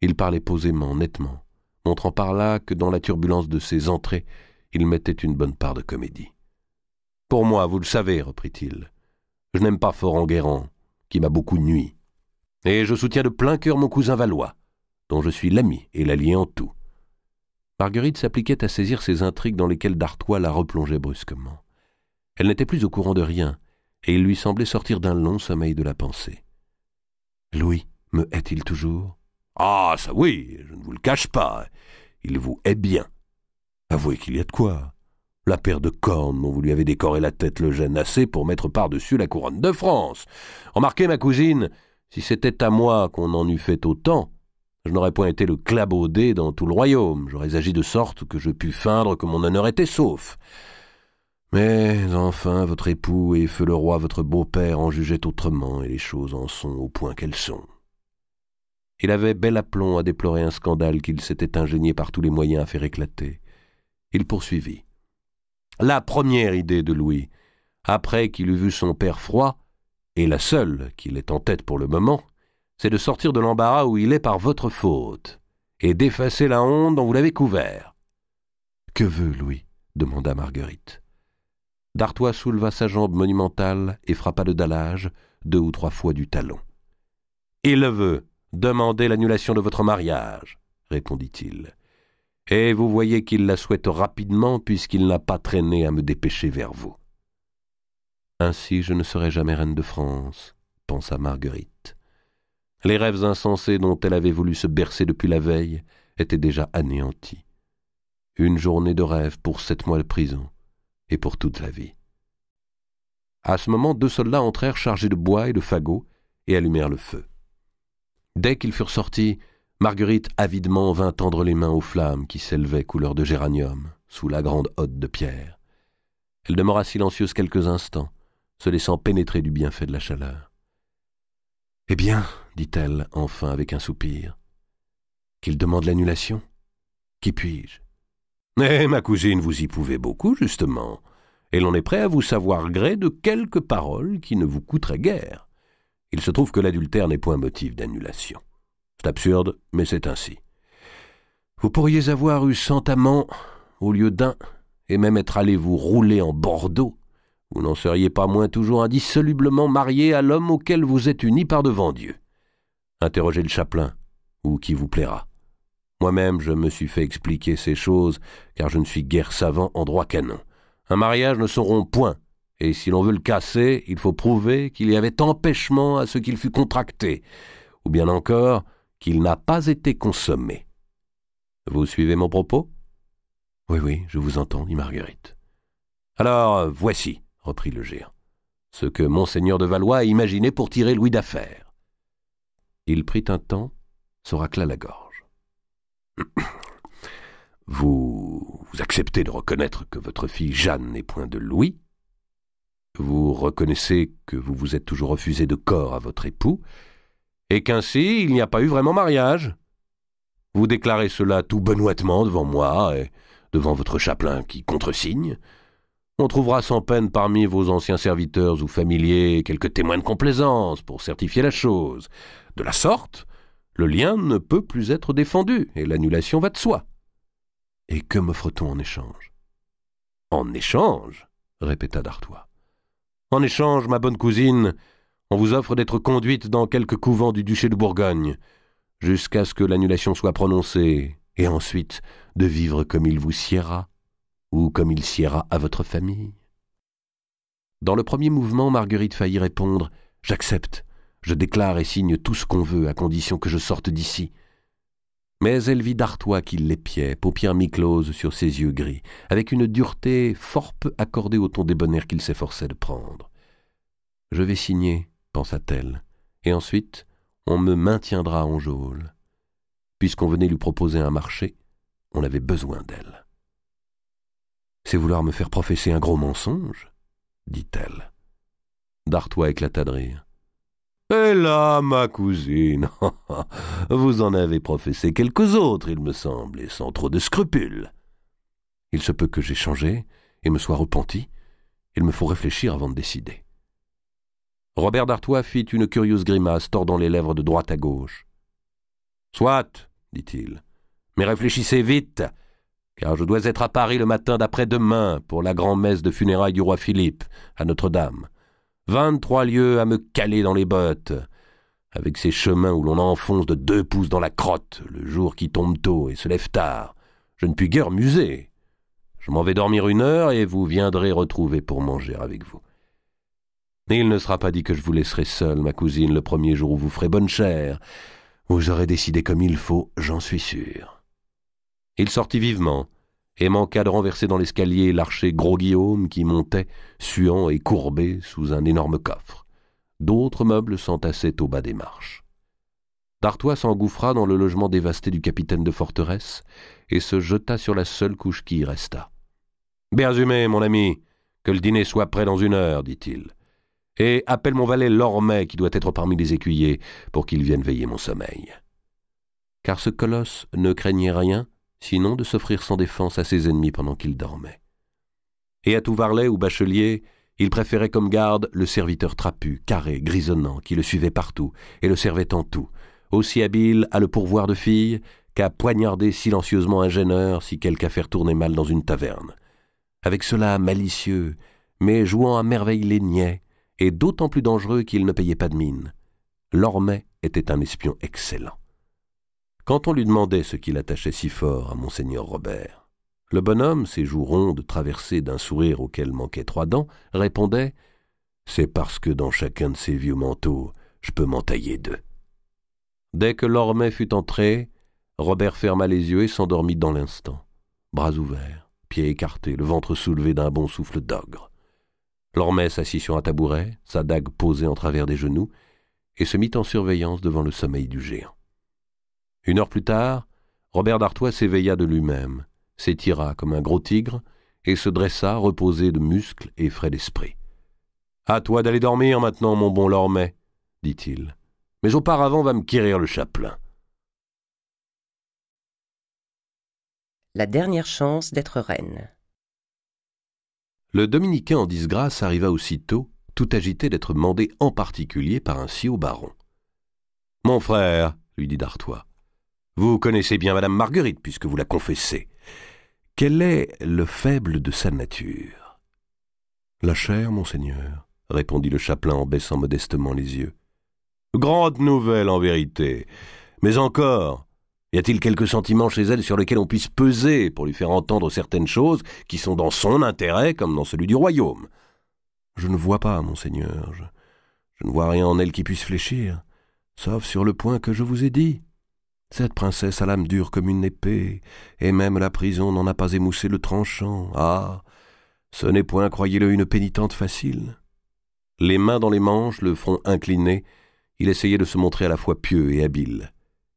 Il parlait posément, nettement, montrant par là que dans la turbulence de ses entrées, il mettait une bonne part de comédie. Pour moi, vous le savez, reprit-il, je n'aime pas fort Enguerrand, qui m'a beaucoup nuit, Et je soutiens de plein cœur mon cousin Valois, dont je suis l'ami et l'allié en tout. Marguerite s'appliquait à saisir ces intrigues dans lesquelles d'Artois la replongeait brusquement. Elle n'était plus au courant de rien, et il lui semblait sortir d'un long sommeil de la pensée. Louis me hait-il toujours Ah, ça oui, je ne vous le cache pas. Il vous hait bien. Avouez qu'il y a de quoi. La paire de cornes dont vous lui avez décoré la tête le gêne assez pour mettre par-dessus la couronne de France. Remarquez, ma cousine, si c'était à moi qu'on en eût fait autant, je n'aurais point été le clabaudé dans tout le royaume, j'aurais agi de sorte que je pus feindre que mon honneur était sauf. Mais enfin, votre époux et feu le roi, votre beau-père, en jugeaient autrement, et les choses en sont au point qu'elles sont. Il avait bel aplomb à déplorer un scandale qu'il s'était ingénié par tous les moyens à faire éclater. Il poursuivit. La première idée de Louis, après qu'il eut vu son père froid, et la seule qu'il est en tête pour le moment, c'est de sortir de l'embarras où il est par votre faute, et d'effacer la honte dont vous l'avez couvert. Que veut Louis demanda Marguerite. D'Artois souleva sa jambe monumentale et frappa le dallage deux ou trois fois du talon. Il le veut. demander l'annulation de votre mariage, répondit-il. Et vous voyez qu'il la souhaite rapidement puisqu'il n'a pas traîné à me dépêcher vers vous. Ainsi je ne serai jamais reine de France, pensa Marguerite. Les rêves insensés dont elle avait voulu se bercer depuis la veille étaient déjà anéantis. Une journée de rêve pour sept mois de prison, et pour toute la vie. À ce moment, deux soldats entrèrent chargés de bois et de fagots, et allumèrent le feu. Dès qu'ils furent sortis, Marguerite avidement vint tendre les mains aux flammes qui s'élevaient couleur de géranium sous la grande hotte de pierre. Elle demeura silencieuse quelques instants, se laissant pénétrer du bienfait de la chaleur. Eh bien, dit-elle enfin avec un soupir. Qu'il demande l'annulation Qui puis-je Eh, ma cousine, vous y pouvez beaucoup, justement, et l'on est prêt à vous savoir gré de quelques paroles qui ne vous coûteraient guère. Il se trouve que l'adultère n'est point motif d'annulation. C'est absurde, mais c'est ainsi. Vous pourriez avoir eu cent amants au lieu d'un, et même être allé vous rouler en Bordeaux. Vous n'en seriez pas moins toujours indissolublement marié à l'homme auquel vous êtes uni par devant Dieu interrogez le chapelain, ou qui vous plaira. Moi-même, je me suis fait expliquer ces choses, car je ne suis guère savant en droit canon. Un mariage ne se rompt point, et si l'on veut le casser, il faut prouver qu'il y avait empêchement à ce qu'il fût contracté, ou bien encore qu'il n'a pas été consommé. Vous suivez mon propos Oui, oui, je vous entends, dit Marguerite. Alors, voici, reprit le géant, ce que monseigneur de Valois a imaginé pour tirer Louis d'affaires. Il prit un temps, se racla la gorge. Vous, vous acceptez de reconnaître que votre fille Jeanne n'est point de Louis Vous reconnaissez que vous vous êtes toujours refusé de corps à votre époux et qu'ainsi il n'y a pas eu vraiment mariage Vous déclarez cela tout benoîtement devant moi et devant votre chapelain qui contresigne on trouvera sans peine parmi vos anciens serviteurs ou familiers quelques témoins de complaisance pour certifier la chose. De la sorte, le lien ne peut plus être défendu et l'annulation va de soi. Et que m'offre-t-on en échange En échange répéta D'Artois. En échange, ma bonne cousine, on vous offre d'être conduite dans quelque couvent du duché de Bourgogne, jusqu'à ce que l'annulation soit prononcée, et ensuite de vivre comme il vous siéra, ou comme il siéra à votre famille. Dans le premier mouvement, Marguerite faillit répondre J'accepte, je déclare et signe tout ce qu'on veut, à condition que je sorte d'ici. Mais elle vit d'Artois qui l'épiait, paupières mi-closes sur ses yeux gris, avec une dureté fort peu accordée au ton débonnaire qu'il s'efforçait de prendre. Je vais signer, pensa-t-elle, et ensuite on me maintiendra en geôle. Puisqu'on venait lui proposer un marché, on avait besoin d'elle. C'est vouloir me faire professer un gros mensonge dit-elle. D'Artois éclata de rire. Et là, ma cousine, vous en avez professé quelques autres, il me semble, et sans trop de scrupules. Il se peut que j'ai changé et me sois repenti. Il me faut réfléchir avant de décider. Robert d'Artois fit une curieuse grimace, tordant les lèvres de droite à gauche. Soit, dit-il, mais réfléchissez vite, car je dois être à Paris le matin d'après-demain pour la grand-messe de funérailles du roi Philippe, à Notre-Dame vingt-trois lieues à me caler dans les bottes, avec ces chemins où l'on enfonce de deux pouces dans la crotte, le jour qui tombe tôt et se lève tard. Je ne puis guère muser. Je m'en vais dormir une heure et vous viendrez retrouver pour manger avec vous. il ne sera pas dit que je vous laisserai seul, ma cousine, le premier jour où vous ferez bonne chère. Vous aurez décidé comme il faut, j'en suis sûr. Il sortit vivement, et manqua de renverser dans l'escalier l'archer Gros Guillaume qui montait, suant et courbé sous un énorme coffre. D'autres meubles s'entassaient au bas des marches. D'Artois s'engouffra dans le logement dévasté du capitaine de forteresse et se jeta sur la seule couche qui y resta. humé, mon ami, que le dîner soit prêt dans une heure, dit-il. Et appelle mon valet Lormet, qui doit être parmi les écuyers, pour qu'il vienne veiller mon sommeil. Car ce colosse ne craignait rien, sinon de s'offrir sans défense à ses ennemis pendant qu'il dormait. Et à tout varlet ou bachelier, il préférait comme garde le serviteur trapu, carré, grisonnant, qui le suivait partout et le servait en tout, aussi habile à le pourvoir de filles qu'à poignarder silencieusement un gêneur si quelque affaire tournait mal dans une taverne. Avec cela malicieux, mais jouant à merveille les niais, et d'autant plus dangereux qu'il ne payait pas de mine. Lormet était un espion excellent quand on lui demandait ce qu'il attachait si fort à monseigneur Robert. Le bonhomme, ses joues rondes traversées d'un sourire auquel manquaient trois dents, répondait C'est parce que dans chacun de ces vieux manteaux, je peux m'en tailler deux. Dès que l'ormet fut entré, Robert ferma les yeux et s'endormit dans l'instant, bras ouverts, pieds écartés, le ventre soulevé d'un bon souffle d'ogre. L'ormet s'assit sur un tabouret, sa dague posée en travers des genoux, et se mit en surveillance devant le sommeil du géant. Une heure plus tard, Robert d'Artois s'éveilla de lui-même, s'étira comme un gros tigre, et se dressa reposé de muscles et frais d'esprit. À toi d'aller dormir maintenant, mon bon Lormet, dit-il. Mais auparavant, va me quérir le chapelain. La dernière chance d'être reine. Le dominicain en disgrâce arriva aussitôt, tout agité d'être mandé en particulier par un si haut baron. Mon frère, lui dit d'Artois, vous connaissez bien Madame Marguerite, puisque vous la confessez. Quel est le faible de sa nature La chair, monseigneur, répondit le chapelain en baissant modestement les yeux. Grande nouvelle, en vérité. Mais encore, y a-t-il quelque sentiment chez elle sur lesquels on puisse peser pour lui faire entendre certaines choses qui sont dans son intérêt comme dans celui du royaume Je ne vois pas, monseigneur. je ne vois rien en elle qui puisse fléchir, sauf sur le point que je vous ai dit. Cette princesse a l'âme dure comme une épée, et même la prison n'en a pas émoussé le tranchant. Ah Ce n'est point, croyez-le, une pénitente facile. Les mains dans les manches, le front incliné, il essayait de se montrer à la fois pieux et habile.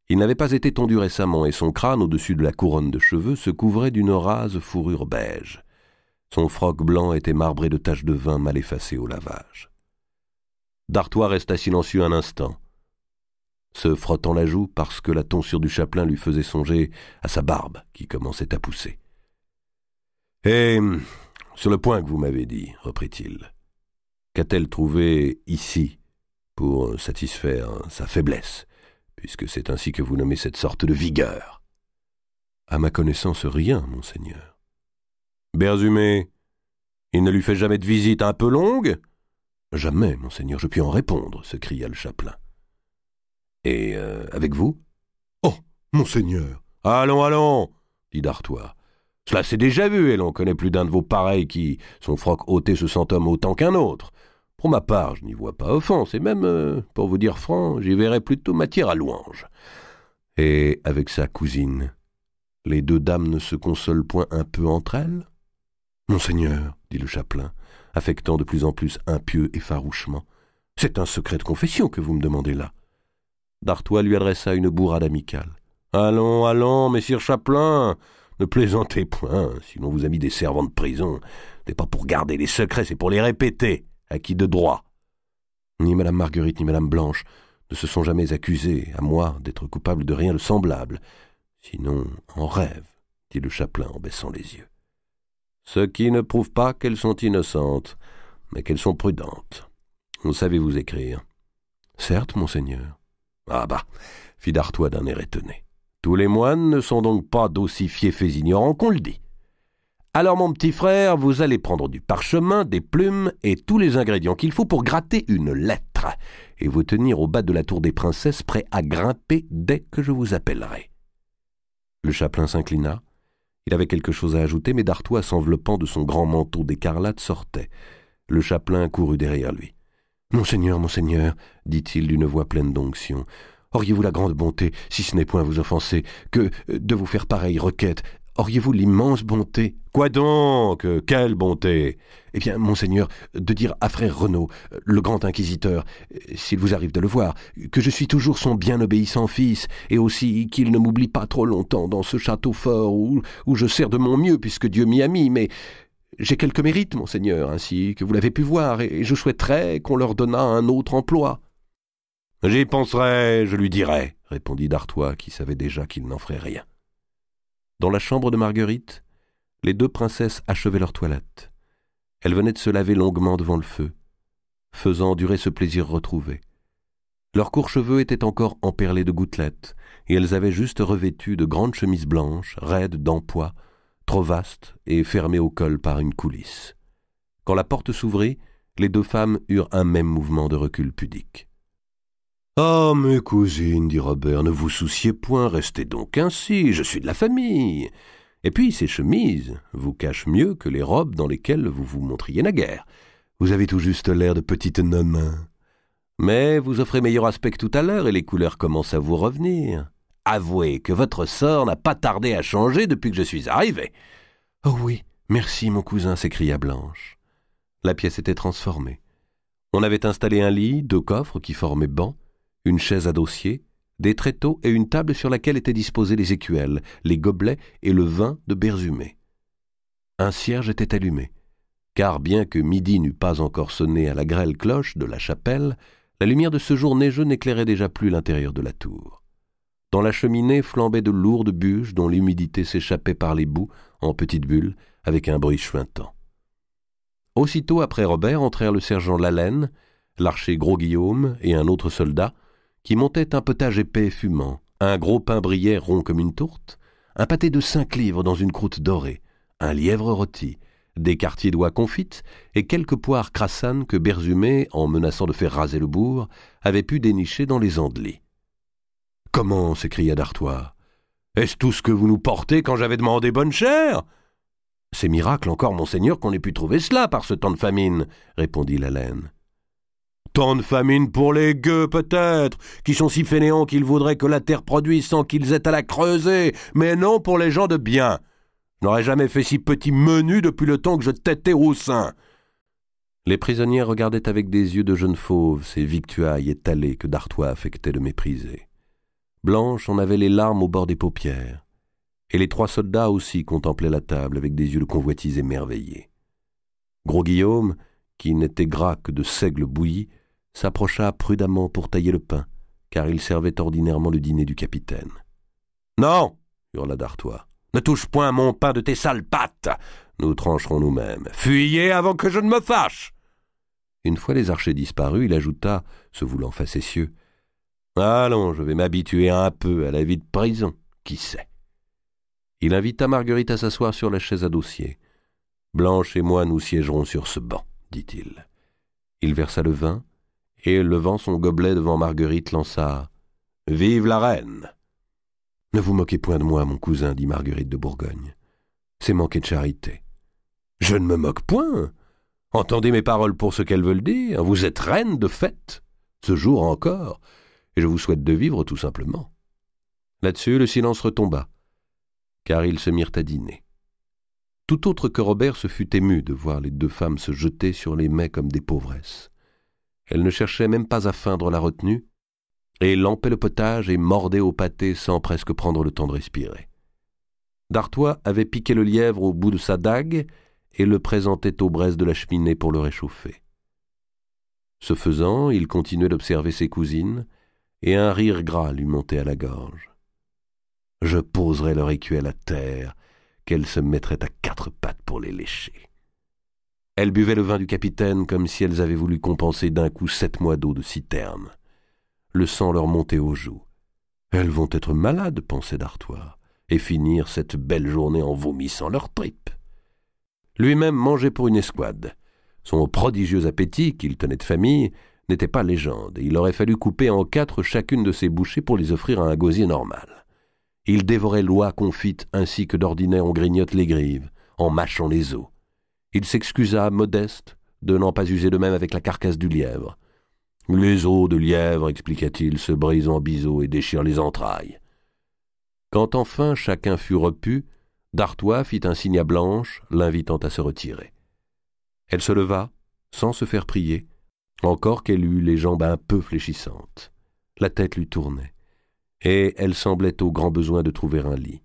Il n'avait pas été tondu récemment, et son crâne, au-dessus de la couronne de cheveux, se couvrait d'une rase fourrure beige. Son froc blanc était marbré de taches de vin mal effacées au lavage. D'Artois resta silencieux un instant se frottant la joue parce que la tonsure du chapelain lui faisait songer à sa barbe qui commençait à pousser. Et eh, sur le point que vous m'avez dit, reprit-il, qu'a-t-elle trouvé ici pour satisfaire sa faiblesse, puisque c'est ainsi que vous nommez cette sorte de vigueur À ma connaissance, rien, monseigneur. Berzumé, il ne lui fait jamais de visite un peu longue Jamais, monseigneur, je puis en répondre, s'écria le chapelain. Et euh, avec vous Oh, monseigneur Allons, allons dit d'Artois. Cela s'est déjà vu, et l'on connaît plus d'un de vos pareils qui, son froc ôté, se sent homme autant qu'un autre. Pour ma part, je n'y vois pas offense, et même, euh, pour vous dire franc, j'y verrais plutôt matière à louange. Et avec sa cousine, les deux dames ne se consolent point un peu entre elles Monseigneur, dit le chapelain, affectant de plus en plus impieux et farouchement, c'est un secret de confession que vous me demandez là. D'Artois lui adressa une bourrade amicale. Allons, allons, messieurs Chaplin, ne plaisantez point, sinon vous a mis des servants de prison. N'est pas pour garder les secrets, c'est pour les répéter, à qui de droit. Ni Madame Marguerite ni Madame Blanche ne se sont jamais accusées, à moi, d'être coupable de rien de semblable, sinon en rêve, dit le Chaplain en baissant les yeux. Ce qui ne prouve pas qu'elles sont innocentes, mais qu'elles sont prudentes. Vous Savez-vous écrire Certes, monseigneur. Ah bah, fit d'Artois d'un air étonné. Tous les moines ne sont donc pas d'aussi fiefs ignorants qu'on le dit. Alors mon petit frère, vous allez prendre du parchemin, des plumes et tous les ingrédients qu'il faut pour gratter une lettre, et vous tenir au bas de la tour des princesses prêt à grimper dès que je vous appellerai. Le chapelain s'inclina. Il avait quelque chose à ajouter, mais d'Artois, s'enveloppant de son grand manteau d'écarlate, sortait. Le chapelain courut derrière lui. Monseigneur, monseigneur, dit-il d'une voix pleine d'onction, auriez-vous la grande bonté, si ce n'est point vous offenser, que euh, de vous faire pareille requête, auriez-vous l'immense bonté Quoi donc euh, Quelle bonté Eh bien, monseigneur, de dire à frère Renaud, euh, le grand inquisiteur, s'il vous arrive de le voir, que je suis toujours son bien obéissant fils, et aussi qu'il ne m'oublie pas trop longtemps dans ce château fort où, où je sers de mon mieux, puisque Dieu m'y a mis, mais j'ai quelques mérites, monseigneur, ainsi que vous l'avez pu voir, et je souhaiterais qu'on leur donnât un autre emploi. J'y penserai, je lui dirai, répondit d'Artois, qui savait déjà qu'il n'en ferait rien. Dans la chambre de Marguerite, les deux princesses achevaient leur toilette. Elles venaient de se laver longuement devant le feu, faisant durer ce plaisir retrouvé. Leurs courts cheveux étaient encore emperlés de gouttelettes, et elles avaient juste revêtu de grandes chemises blanches, raides d'empois, trop vaste et fermée au col par une coulisse. Quand la porte s'ouvrit, les deux femmes eurent un même mouvement de recul pudique. Ah, mes cousines, dit Robert, ne vous souciez point, restez donc ainsi, je suis de la famille. Et puis ces chemises vous cachent mieux que les robes dans lesquelles vous vous montriez naguère. Vous avez tout juste l'air de petite nonne. Mais vous offrez meilleur aspect tout à l'heure et les couleurs commencent à vous revenir avouez que votre sort n'a pas tardé à changer depuis que je suis arrivé. Oh oui, merci, mon cousin, s'écria Blanche. La pièce était transformée. On avait installé un lit, deux coffres qui formaient banc, une chaise à dossier, des tréteaux et une table sur laquelle étaient disposés les écuelles, les gobelets et le vin de Berzumé. Un cierge était allumé, car bien que midi n'eût pas encore sonné à la grêle cloche de la chapelle, la lumière de ce jour neigeux n'éclairait déjà plus l'intérieur de la tour. Dans la cheminée flambaient de lourdes bûches dont l'humidité s'échappait par les bouts, en petites bulles, avec un bruit chuintant. Aussitôt après Robert entrèrent le sergent Lalaine, l'archer Gros Guillaume et un autre soldat, qui montaient un potage épais fumant, un gros pain brillet rond comme une tourte, un pâté de cinq livres dans une croûte dorée, un lièvre rôti, des quartiers d'oie confites et quelques poires crassanes que Berzumé, en menaçant de faire raser le bourg, avait pu dénicher dans les Andelys. Comment s'écria d'Artois. Est-ce tout ce que vous nous portez quand j'avais demandé bonne chère C'est miracle encore, monseigneur, qu'on ait pu trouver cela par ce temps de famine, répondit la laine. Tant de famine pour les gueux, peut-être, qui sont si fainéants qu'ils voudraient que la terre produise sans qu'ils aient à la creuser, mais non pour les gens de bien. Je n'aurais jamais fait si petit menu depuis le temps que je têtais au sein. Les prisonniers regardaient avec des yeux de jeunes fauves ces victuailles étalées que D'Artois affectait de mépriser. Blanche en avait les larmes au bord des paupières, et les trois soldats aussi contemplaient la table avec des yeux de convoitise émerveillés. Gros Guillaume, qui n'était gras que de seigle bouilli, s'approcha prudemment pour tailler le pain, car il servait ordinairement le dîner du capitaine. Non hurla D'Artois. Ne touche point mon pain de tes sales pattes Nous trancherons nous-mêmes. Fuyez avant que je ne me fâche Une fois les archers disparus, il ajouta, se voulant facétieux Allons, je vais m'habituer un peu à la vie de prison, qui sait. Il invita Marguerite à s'asseoir sur la chaise à dossier. Blanche et moi nous siégerons sur ce banc, dit-il. Il versa le vin, et, levant son gobelet devant Marguerite, lança Vive la reine Ne vous moquez point de moi, mon cousin, dit Marguerite de Bourgogne. C'est manquer de charité. Je ne me moque point. Entendez mes paroles pour ce qu'elles veulent dire. Vous êtes reine de fête, ce jour encore, et je vous souhaite de vivre tout simplement. Là-dessus, le silence retomba, car ils se mirent à dîner. Tout autre que Robert se fut ému de voir les deux femmes se jeter sur les mets comme des pauvresses. Elles ne cherchaient même pas à feindre la retenue, et lampaient le potage et mordaient au pâté sans presque prendre le temps de respirer. D'Artois avait piqué le lièvre au bout de sa dague et le présentait aux braises de la cheminée pour le réchauffer. Ce faisant, il continuait d'observer ses cousines, et un rire gras lui montait à la gorge. Je poserais leur écuelle à terre, qu'elles se mettraient à quatre pattes pour les lécher. Elles buvaient le vin du capitaine comme si elles avaient voulu compenser d'un coup sept mois d'eau de citerne. Le sang leur montait aux joues. Elles vont être malades, pensait d'Artois, et finir cette belle journée en vomissant leurs tripes. Lui-même mangeait pour une escouade. Son prodigieux appétit, qu'il tenait de famille, n'était pas légende, et il aurait fallu couper en quatre chacune de ses bouchées pour les offrir à un gosier normal. Il dévorait l'oie confite ainsi que d'ordinaire on grignote les grives, en mâchant les os. Il s'excusa, modeste, de n'en pas user de même avec la carcasse du lièvre. Les os de lièvre, expliqua-t-il, se brisent en biseaux et déchirent les entrailles. Quand enfin chacun fut repu, D'Artois fit un signe à Blanche, l'invitant à se retirer. Elle se leva, sans se faire prier, encore qu'elle eût les jambes un peu fléchissantes. La tête lui tournait, et elle semblait au grand besoin de trouver un lit.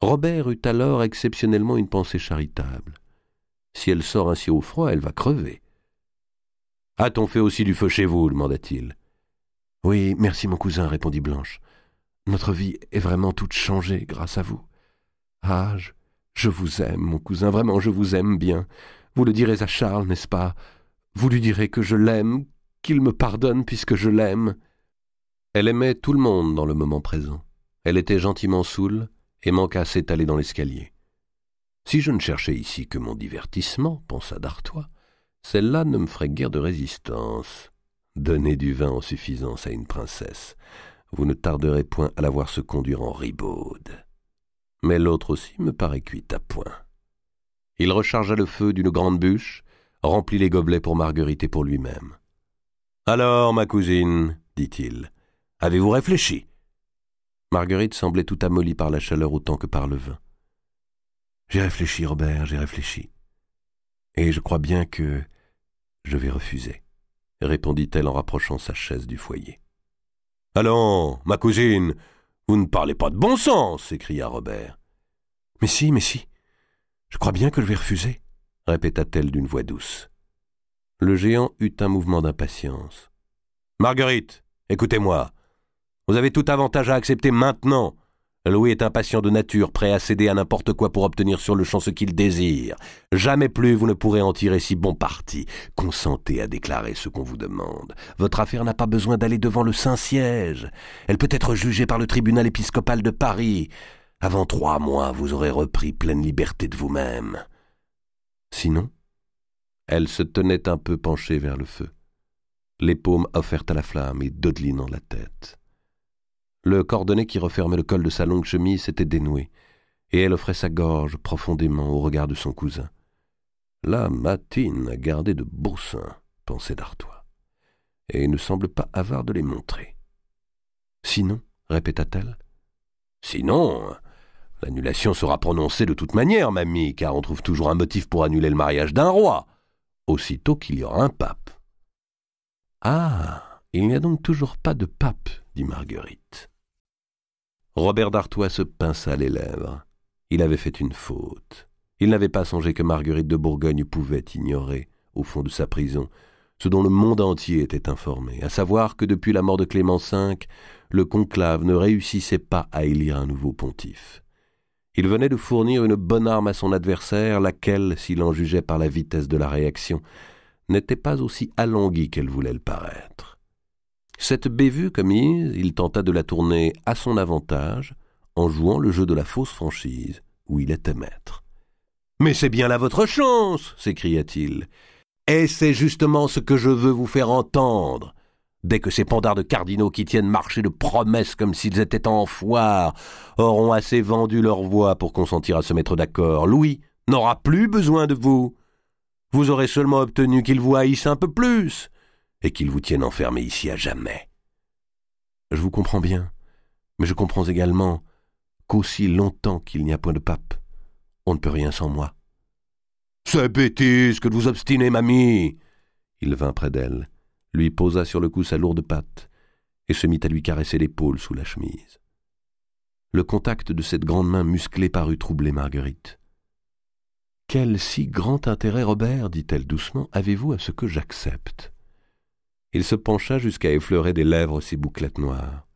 Robert eut alors exceptionnellement une pensée charitable. Si elle sort ainsi au froid, elle va crever. A-t-on fait aussi du feu chez vous demanda-t-il. Oui, merci mon cousin, répondit Blanche. Notre vie est vraiment toute changée grâce à vous. Ah, je, je vous aime, mon cousin, vraiment, je vous aime bien. Vous le direz à Charles, n'est-ce pas vous lui direz que je l'aime, qu'il me pardonne puisque je l'aime. Elle aimait tout le monde dans le moment présent. Elle était gentiment saoule et manqua s'étaler dans l'escalier. Si je ne cherchais ici que mon divertissement, pensa d'Artois, celle-là ne me ferait guère de résistance. Donnez du vin en suffisance à une princesse. Vous ne tarderez point à la voir se conduire en ribaude. Mais l'autre aussi me paraît cuite à point. Il rechargea le feu d'une grande bûche, remplit les gobelets pour Marguerite et pour lui-même. Alors, ma cousine, dit-il, avez-vous réfléchi Marguerite semblait tout amolie par la chaleur autant que par le vin. J'ai réfléchi, Robert, j'ai réfléchi. Et je crois bien que je vais refuser, répondit-elle en rapprochant sa chaise du foyer. Allons, ma cousine, vous ne parlez pas de bon sens, s'écria Robert. Mais si, mais si, je crois bien que je vais refuser répéta-t-elle d'une voix douce. Le géant eut un mouvement d'impatience. Marguerite, écoutez-moi. Vous avez tout avantage à accepter maintenant. Louis est impatient de nature, prêt à céder à n'importe quoi pour obtenir sur le champ ce qu'il désire. Jamais plus vous ne pourrez en tirer si bon parti. Consentez à déclarer ce qu'on vous demande. Votre affaire n'a pas besoin d'aller devant le Saint-Siège. Elle peut être jugée par le tribunal épiscopal de Paris. Avant trois mois, vous aurez repris pleine liberté de vous-même. Sinon, elle se tenait un peu penchée vers le feu, les paumes offertes à la flamme et dodelinant la tête. Le cordonnet qui refermait le col de sa longue chemise s'était dénoué, et elle offrait sa gorge profondément au regard de son cousin. La matine a gardé de beaux seins, pensait d'Artois, et ne semble pas avare de les montrer. Sinon, répéta-t-elle. Sinon, L'annulation sera prononcée de toute manière, mamie, car on trouve toujours un motif pour annuler le mariage d'un roi, aussitôt qu'il y aura un pape. Ah, il n'y a donc toujours pas de pape, dit Marguerite. Robert d'Artois se pinça les lèvres. Il avait fait une faute. Il n'avait pas songé que Marguerite de Bourgogne pouvait ignorer, au fond de sa prison, ce dont le monde entier était informé, à savoir que depuis la mort de Clément V, le conclave ne réussissait pas à élire un nouveau pontife. Il venait de fournir une bonne arme à son adversaire, laquelle, s'il en jugeait par la vitesse de la réaction, n'était pas aussi allongie qu'elle voulait le paraître. Cette bévue commise, il tenta de la tourner à son avantage, en jouant le jeu de la fausse franchise, où il était maître. Mais c'est bien là votre chance s'écria-t-il. Et c'est justement ce que je veux vous faire entendre dès que ces pandards de cardinaux qui tiennent marché de promesses comme s'ils étaient en foire auront assez vendu leur voix pour consentir à se mettre d'accord, Louis n'aura plus besoin de vous. Vous aurez seulement obtenu qu'il vous haïsse un peu plus et qu'il vous tienne enfermé ici à jamais. Je vous comprends bien, mais je comprends également qu'aussi longtemps qu'il n'y a point de pape, on ne peut rien sans moi. C'est bêtise que de vous obstiner, mamie. Il vint près d'elle lui posa sur le cou sa lourde patte et se mit à lui caresser l'épaule sous la chemise. Le contact de cette grande main musclée parut troubler Marguerite. Quel si grand intérêt, Robert, dit-elle doucement, avez-vous à ce que j'accepte Il se pencha jusqu'à effleurer des lèvres ses bouclettes noires.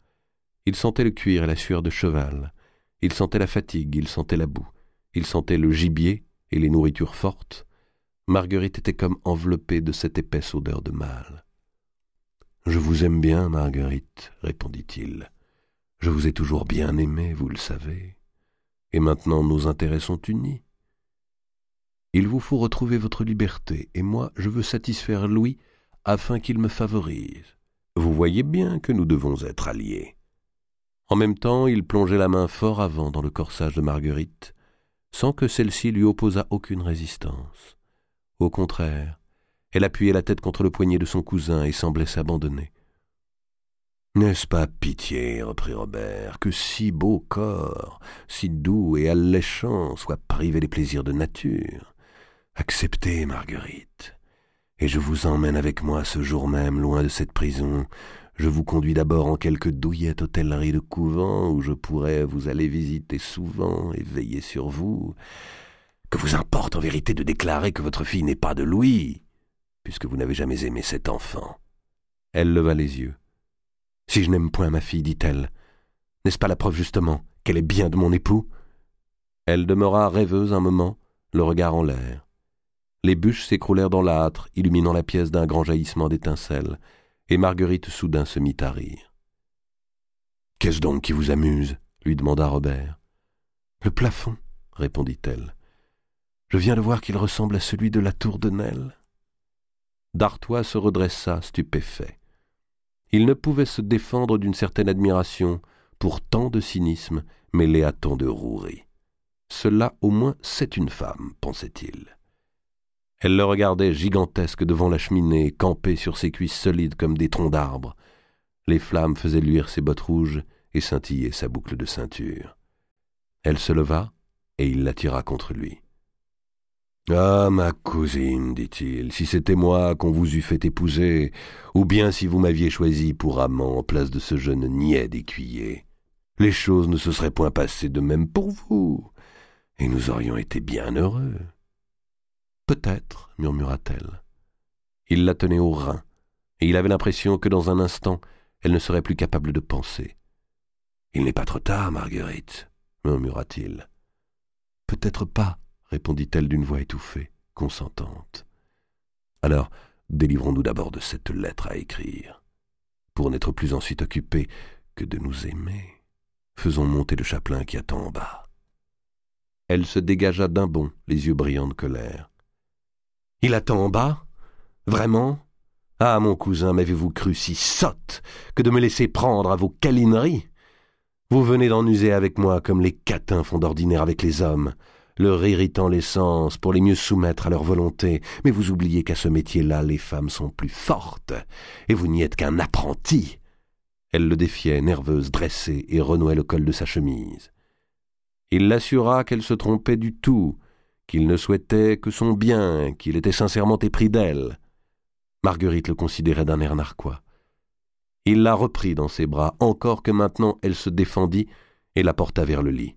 Il sentait le cuir et la sueur de cheval, il sentait la fatigue, il sentait la boue, il sentait le gibier et les nourritures fortes. Marguerite était comme enveloppée de cette épaisse odeur de mâle. Je vous aime bien, Marguerite, répondit-il. Je vous ai toujours bien aimé, vous le savez. Et maintenant nos intérêts sont unis. Il vous faut retrouver votre liberté, et moi je veux satisfaire Louis afin qu'il me favorise. Vous voyez bien que nous devons être alliés. En même temps, il plongeait la main fort avant dans le corsage de Marguerite, sans que celle-ci lui opposât aucune résistance. Au contraire, elle appuyait la tête contre le poignet de son cousin et semblait s'abandonner. N'est-ce pas pitié, reprit Robert, que si beau corps, si doux et alléchant, soit privé des plaisirs de nature Acceptez, Marguerite, et je vous emmène avec moi ce jour même loin de cette prison. Je vous conduis d'abord en quelque douillette hôtellerie de couvent où je pourrai vous aller visiter souvent et veiller sur vous. Que vous importe en vérité de déclarer que votre fille n'est pas de Louis puisque vous n'avez jamais aimé cet enfant. Elle leva les yeux. Si je n'aime point ma fille, dit-elle, n'est-ce pas la preuve justement qu'elle est bien de mon époux Elle demeura rêveuse un moment, le regard en l'air. Les bûches s'écroulèrent dans l'âtre, illuminant la pièce d'un grand jaillissement d'étincelles, et Marguerite soudain se mit à rire. Qu'est-ce donc qui vous amuse lui demanda Robert. Le plafond, répondit-elle. Je viens de voir qu'il ressemble à celui de la tour de Nesle. D'Artois se redressa, stupéfait. Il ne pouvait se défendre d'une certaine admiration pour tant de cynisme mêlé à tant de rouerie. Cela, au moins, c'est une femme, pensait-il. Elle le regardait gigantesque devant la cheminée, campée sur ses cuisses solides comme des troncs d'arbres. Les flammes faisaient luire ses bottes rouges et scintillaient sa boucle de ceinture. Elle se leva et il l'attira contre lui. Ah, ma cousine, dit-il, si c'était moi qu'on vous eût fait épouser, ou bien si vous m'aviez choisi pour amant en place de ce jeune niais d'écuyer, les choses ne se seraient point passées de même pour vous, et nous aurions été bien heureux. Peut-être, murmura-t-elle. Il la tenait au rein, et il avait l'impression que dans un instant, elle ne serait plus capable de penser. Il n'est pas trop tard, Marguerite, murmura-t-il. Peut-être pas, répondit-elle d'une voix étouffée, consentante. Alors, délivrons-nous d'abord de cette lettre à écrire, pour n'être plus ensuite occupés que de nous aimer. Faisons monter le chapelain qui attend en bas. Elle se dégagea d'un bond, les yeux brillants de colère. Il attend en bas Vraiment Ah, mon cousin, m'avez-vous cru si sotte que de me laisser prendre à vos câlineries Vous venez d'en user avec moi comme les catins font d'ordinaire avec les hommes leur irritant sens pour les mieux soumettre à leur volonté, mais vous oubliez qu'à ce métier-là, les femmes sont plus fortes, et vous n'y êtes qu'un apprenti. Elle le défiait, nerveuse, dressée, et renouait le col de sa chemise. Il l'assura qu'elle se trompait du tout, qu'il ne souhaitait que son bien, qu'il était sincèrement épris d'elle. Marguerite le considérait d'un air narquois. Il la reprit dans ses bras, encore que maintenant elle se défendit et la porta vers le lit.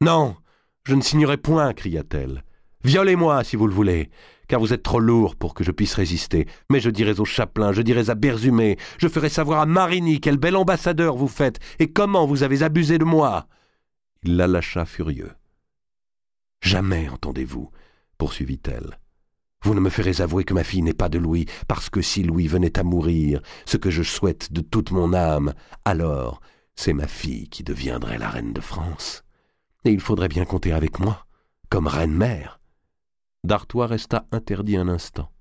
Non je ne signerai point, cria-t-elle. Violez-moi si vous le voulez, car vous êtes trop lourd pour que je puisse résister. Mais je dirai au chaplain, je dirai à Berzumé, je ferai savoir à Marigny quel bel ambassadeur vous faites et comment vous avez abusé de moi. Il la lâcha furieux. Jamais, entendez-vous, poursuivit-elle. Vous ne me ferez avouer que ma fille n'est pas de Louis, parce que si Louis venait à mourir, ce que je souhaite de toute mon âme, alors c'est ma fille qui deviendrait la reine de France et il faudrait bien compter avec moi, comme reine-mère. D'Artois resta interdit un instant.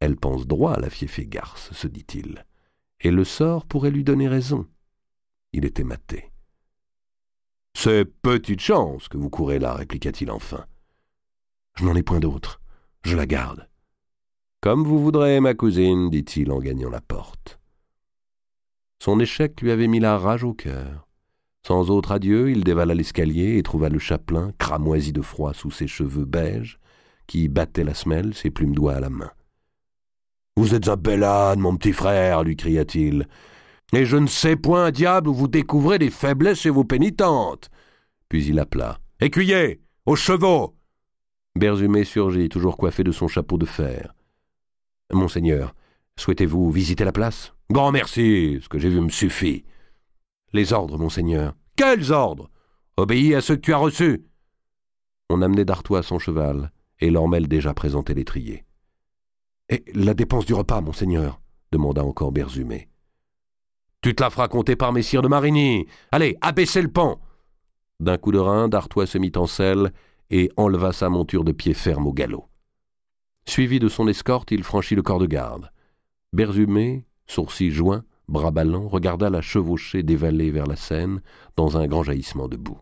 Elle pense droit à la fiefée garce, se dit-il, et le sort pourrait lui donner raison. Il était maté. C'est petite chance que vous courez là, répliqua-t-il enfin. Je n'en ai point d'autre. Je la garde. Comme vous voudrez, ma cousine, dit-il en gagnant la porte. Son échec lui avait mis la rage au cœur. Sans autre adieu, il dévala l'escalier et trouva le chapelain, cramoisi de froid sous ses cheveux beiges, qui battait la semelle, ses plumes d'oie à la main. Vous êtes un bel âne, mon petit frère, lui cria-t-il, et je ne sais point, diable, où vous découvrez des faiblesses chez vos pénitentes. Puis il appela Écuyer, aux chevaux Berzumé surgit, toujours coiffé de son chapeau de fer. Monseigneur, souhaitez-vous visiter la place Grand merci, ce que j'ai vu me suffit. Les ordres, monseigneur. Quels ordres Obéis à ceux que tu as reçus. On amenait D'Artois à son cheval, et Lormel déjà présentait l'étrier. Et la dépense du repas, monseigneur demanda encore Berzumé. Tu te la feras compter par messire de Marigny. Allez, abaissez le pan D'un coup de rein, D'Artois se mit en selle et enleva sa monture de pied ferme au galop. Suivi de son escorte, il franchit le corps de garde. Berzumé, sourcils joint, ballants, regarda la chevauchée dévaler vers la Seine dans un grand jaillissement de boue.